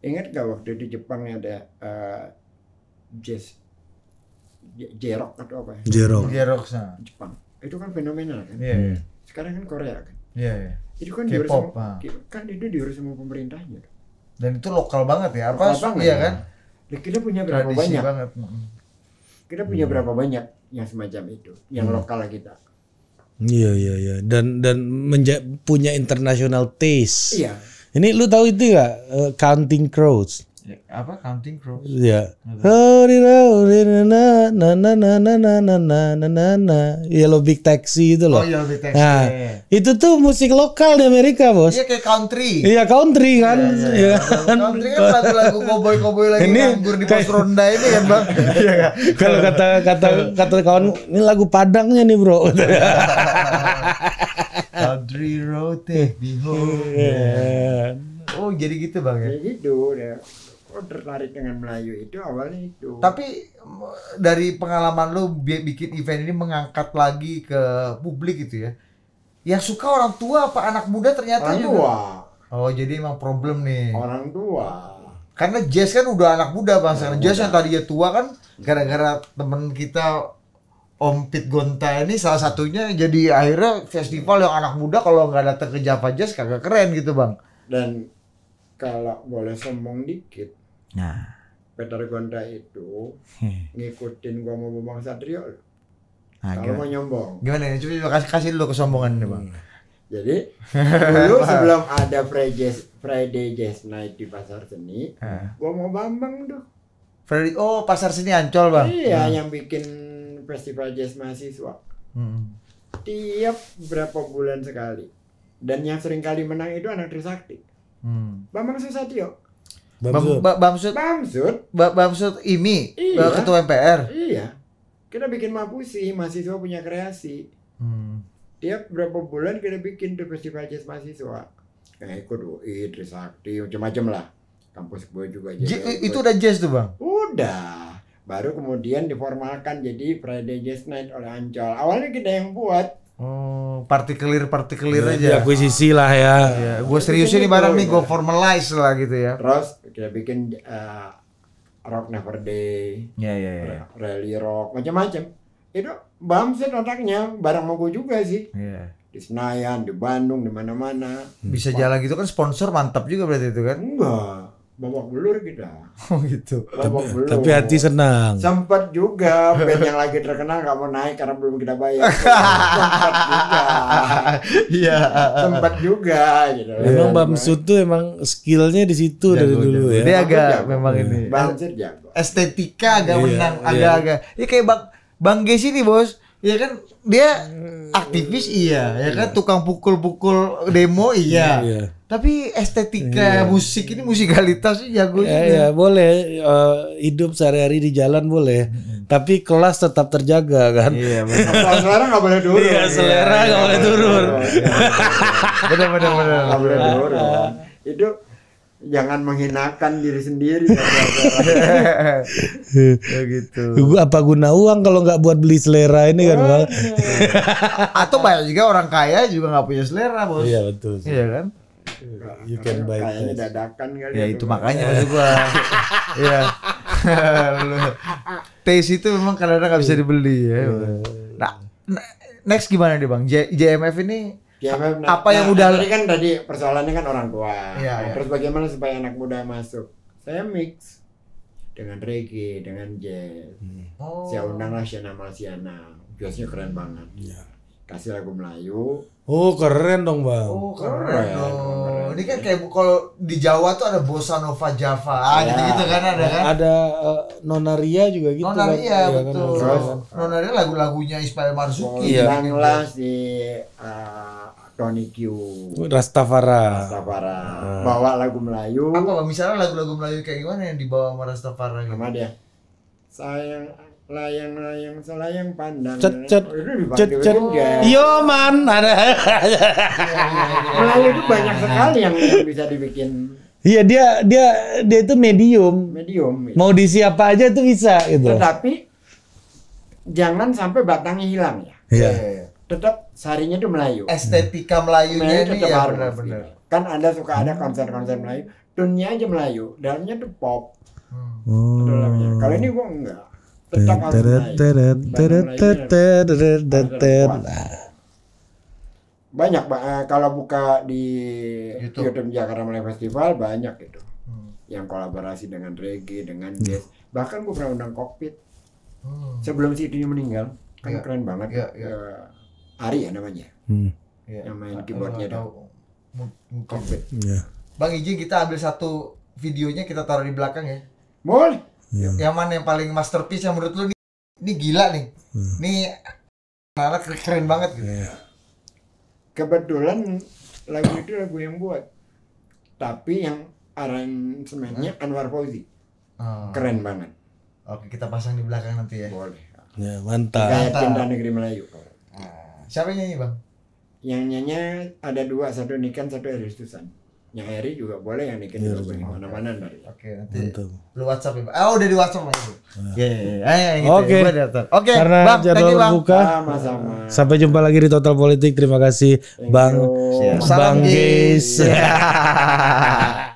ingat gak waktu di Jepang ada uh, jazz jerok atau apa ya? jerok jerok Jepang itu kan fenomenal kan yeah. Iya sekarang kan Korea kan iya iya itu kan diurus sama, ah. kan itu diurus sama pemerintahnya dan itu lokal banget ya lokal banget iya kan ya. kita punya berapa Tradisi banyak banget. kita punya hmm. berapa banyak yang semacam itu yang hmm. lokal kita iya iya iya dan dan menja punya international taste iya ini lu tahu itu gak? Uh, eh, Counting Crows apa counting crows? Ya. na na na na na na na na na na Yellow Big Taxi itu loh. Oh, Yellow Big Taxi. Nah, itu tuh musik lokal di Amerika, Bos. Iya kayak country. Iya, country kan. Iya. yeah, yeah. Country kan lagu-lagu koboi-koboi lagi ini, nganggur di pos ronda ini kan, Bang. Iya Kalau kata kata kata kawan, ini lagu Padangnya nih, Bro. country road teh Oh, jadi gitu, Bang ya. Jadi gitu, ya aku tertarik dengan Melayu itu awalnya itu. Tapi dari pengalaman lu bikin event ini mengangkat lagi ke publik gitu ya. Yang suka orang tua apa anak muda ternyata orang juga. tua. Oh, jadi emang problem nih. Orang tua. Karena jazz kan udah anak muda Bang. Sekarang jazz yang tadinya tua kan gara-gara temen kita Om Pit Gonta ini salah satunya jadi akhirnya festival yang anak muda kalau nggak datang ke Java Jazz kagak keren gitu bang. Dan kalau boleh sombong dikit, Nah, Peter Gonta itu ngikutin gua mau Bambang Satrio Nah, Kalau mau nyombong. Gimana? Ya? Coba kasih kasih lu kesombongan nih, Bang. Iya. Jadi dulu sebelum ada Fridays Friday Jazz Night di Pasar Seni, gua mau Bambang tuh. Friday oh Pasar Seni Ancol, Bang. Iya, hmm. yang bikin festival jazz mahasiswa. Hmm. Tiap berapa bulan sekali. Dan yang sering kali menang itu anak Trisakti. Hmm. Bambang Susatyo Bamsud. Bamsud. Bamsud. Bamsud ini iya. ketua MPR. Iya. Kita bikin mapusi, mahasiswa punya kreasi. Hmm. Tiap berapa bulan kita bikin tuh festival jazz mahasiswa. Kayak ikut UI, Trisakti, macam-macam lah. Kampus gue juga. J itu udah jazz tuh bang? Udah. Baru kemudian diformalkan jadi Friday Jazz Night oleh Ancol. Awalnya kita yang buat Hmm, oh, partikelir partikelir ya, aja. sisi lah ya. Iya, gue serius ini barang nih, gue formalize lah gitu ya. Terus kita bikin uh, rock never day. Iya iya. iya. Rally rock macam-macam. Itu bamset otaknya, barang mau gue juga sih. Iya. Di Senayan, di Bandung, di mana-mana. Bisa Sp jalan gitu kan sponsor mantap juga berarti itu kan? Enggak babak belur kita. Gitu. Oh gitu. Babak tapi, Tapi hati senang. Sempat juga band yang lagi terkenal gak mau naik karena belum kita bayar. Sempat juga. Iya. Sempat juga gitu. Emang ya, Bamsud gitu. tuh emang skillnya di situ dari dulu jago. ya. Dia agak jago. memang ini. Bamsud jago. Estetika agak iya, menang, iya. agak-agak. Iya. Agak, kayak Bang Bang Gesi nih bos Iya kan dia hmm. aktivis iya, ya kan iya. tukang pukul-pukul demo iya. iya, iya. Tapi estetika musik ini musikalitasnya jago ya, juga. Iya, boleh uh, hidup sehari-hari di jalan boleh. Tapi kelas tetap terjaga kan. Iya, benar. selera nggak boleh turun. Iya, selera nggak boleh turun. Benar benar benar. Nggak boleh turun. Hidup jangan menghinakan diri sendiri ya gitu gue apa guna uang kalau nggak buat beli selera ini kan bang atau banyak juga orang kaya juga nggak punya selera bos iya betul iya kan you can buy kayaknya dadakan kali ya, ya itu makanya maksud gue. Iya. taste itu memang kadang-kadang nggak bisa dibeli ya iya. nah next gimana deh bang J JMF ini Ya, nah, apa nah, yang udah tadi kan tadi persoalannya kan orang tua. iya, nah, iya. Terus bagaimana supaya anak muda masuk? Saya mix dengan reggae, dengan jazz. Hmm. Oh. Saya undanglah Siana Malsiana. Biasanya keren banget. iya. Kasih lagu Melayu. Oh, keren dong, Bang. Oh, keren. keren. Oh. Keren. Ini kan kayak kalau di Jawa tuh ada bossa nova Java. Ah, gitu-gitu kan ada kan? Ada uh, eh, Nonaria juga gitu. Nonaria, iya, betul. Kan? Nonaria lagu-lagunya Ismail Marzuki. Oh, ya. lah di uh, eh, Tony Q, Rastafara, Rastafara, hmm. bawa lagu Melayu. Apa misalnya lagu-lagu Melayu kayak gimana yang dibawa sama Rastafara? Gitu? Sama dia. Sayang layang layang selayang pandang cet cet oh, cet cet yo iya, man ada iya, iya, melayu itu banyak sekali yang, bisa dibikin Iya dia dia dia itu medium. Medium. Gitu. Mau di siapa aja tuh bisa gitu. Tetapi jangan sampai batangnya hilang ya. Iya. Yeah tetap seharinya itu Melayu. Estetika Melayunya Melayu tetap ya, benar Kan Anda suka ada hmm. konser-konser Melayu, dunia aja Melayu, dalamnya tuh pop. Hmm. Ya. Kalau ini gua enggak. banyak pak, Banyak eh, kalau buka di YouTube, YouTube Jakarta Melayu Festival banyak itu. Hmm. Yang kolaborasi dengan reggae, dengan hmm. jazz. Hmm. Bahkan gua pernah undang kokpit. Hmm. Sebelum si itu meninggal. Kan yeah. keren banget. yeah. Iya. ya. Ari ya namanya hmm. Iya, yang main keyboardnya dong mungkin yeah. bang Iji kita ambil satu videonya kita taruh di belakang ya boleh yeah. yang mana yang paling masterpiece yang menurut lu nih ini gila nih hmm. nih anak keren banget gitu yeah. kebetulan lagu itu lagu yang buat tapi yang aransemennya Anwar Fauzi oh. keren banget oke kita pasang di belakang nanti ya boleh ya mantap gaya cinta negeri Melayu siapa yang nyanyi bang? Yang nyanyi ada dua, satu Niken, satu Eristusan. Yang Eri juga boleh, yang Niken iya, juga boleh. Mana-mana dari. Oke, nanti lu WhatsApp ya. Oh, udah di WhatsApp Bang. Iya, iya, iya. iya. Ah, gitu ya, Oke. Oke, Karena Bang, jadwal bang. buka. Sama-sama. Sampai jumpa lagi di Total Politik. Terima kasih Thank Bang you. Bang Gis. Iya.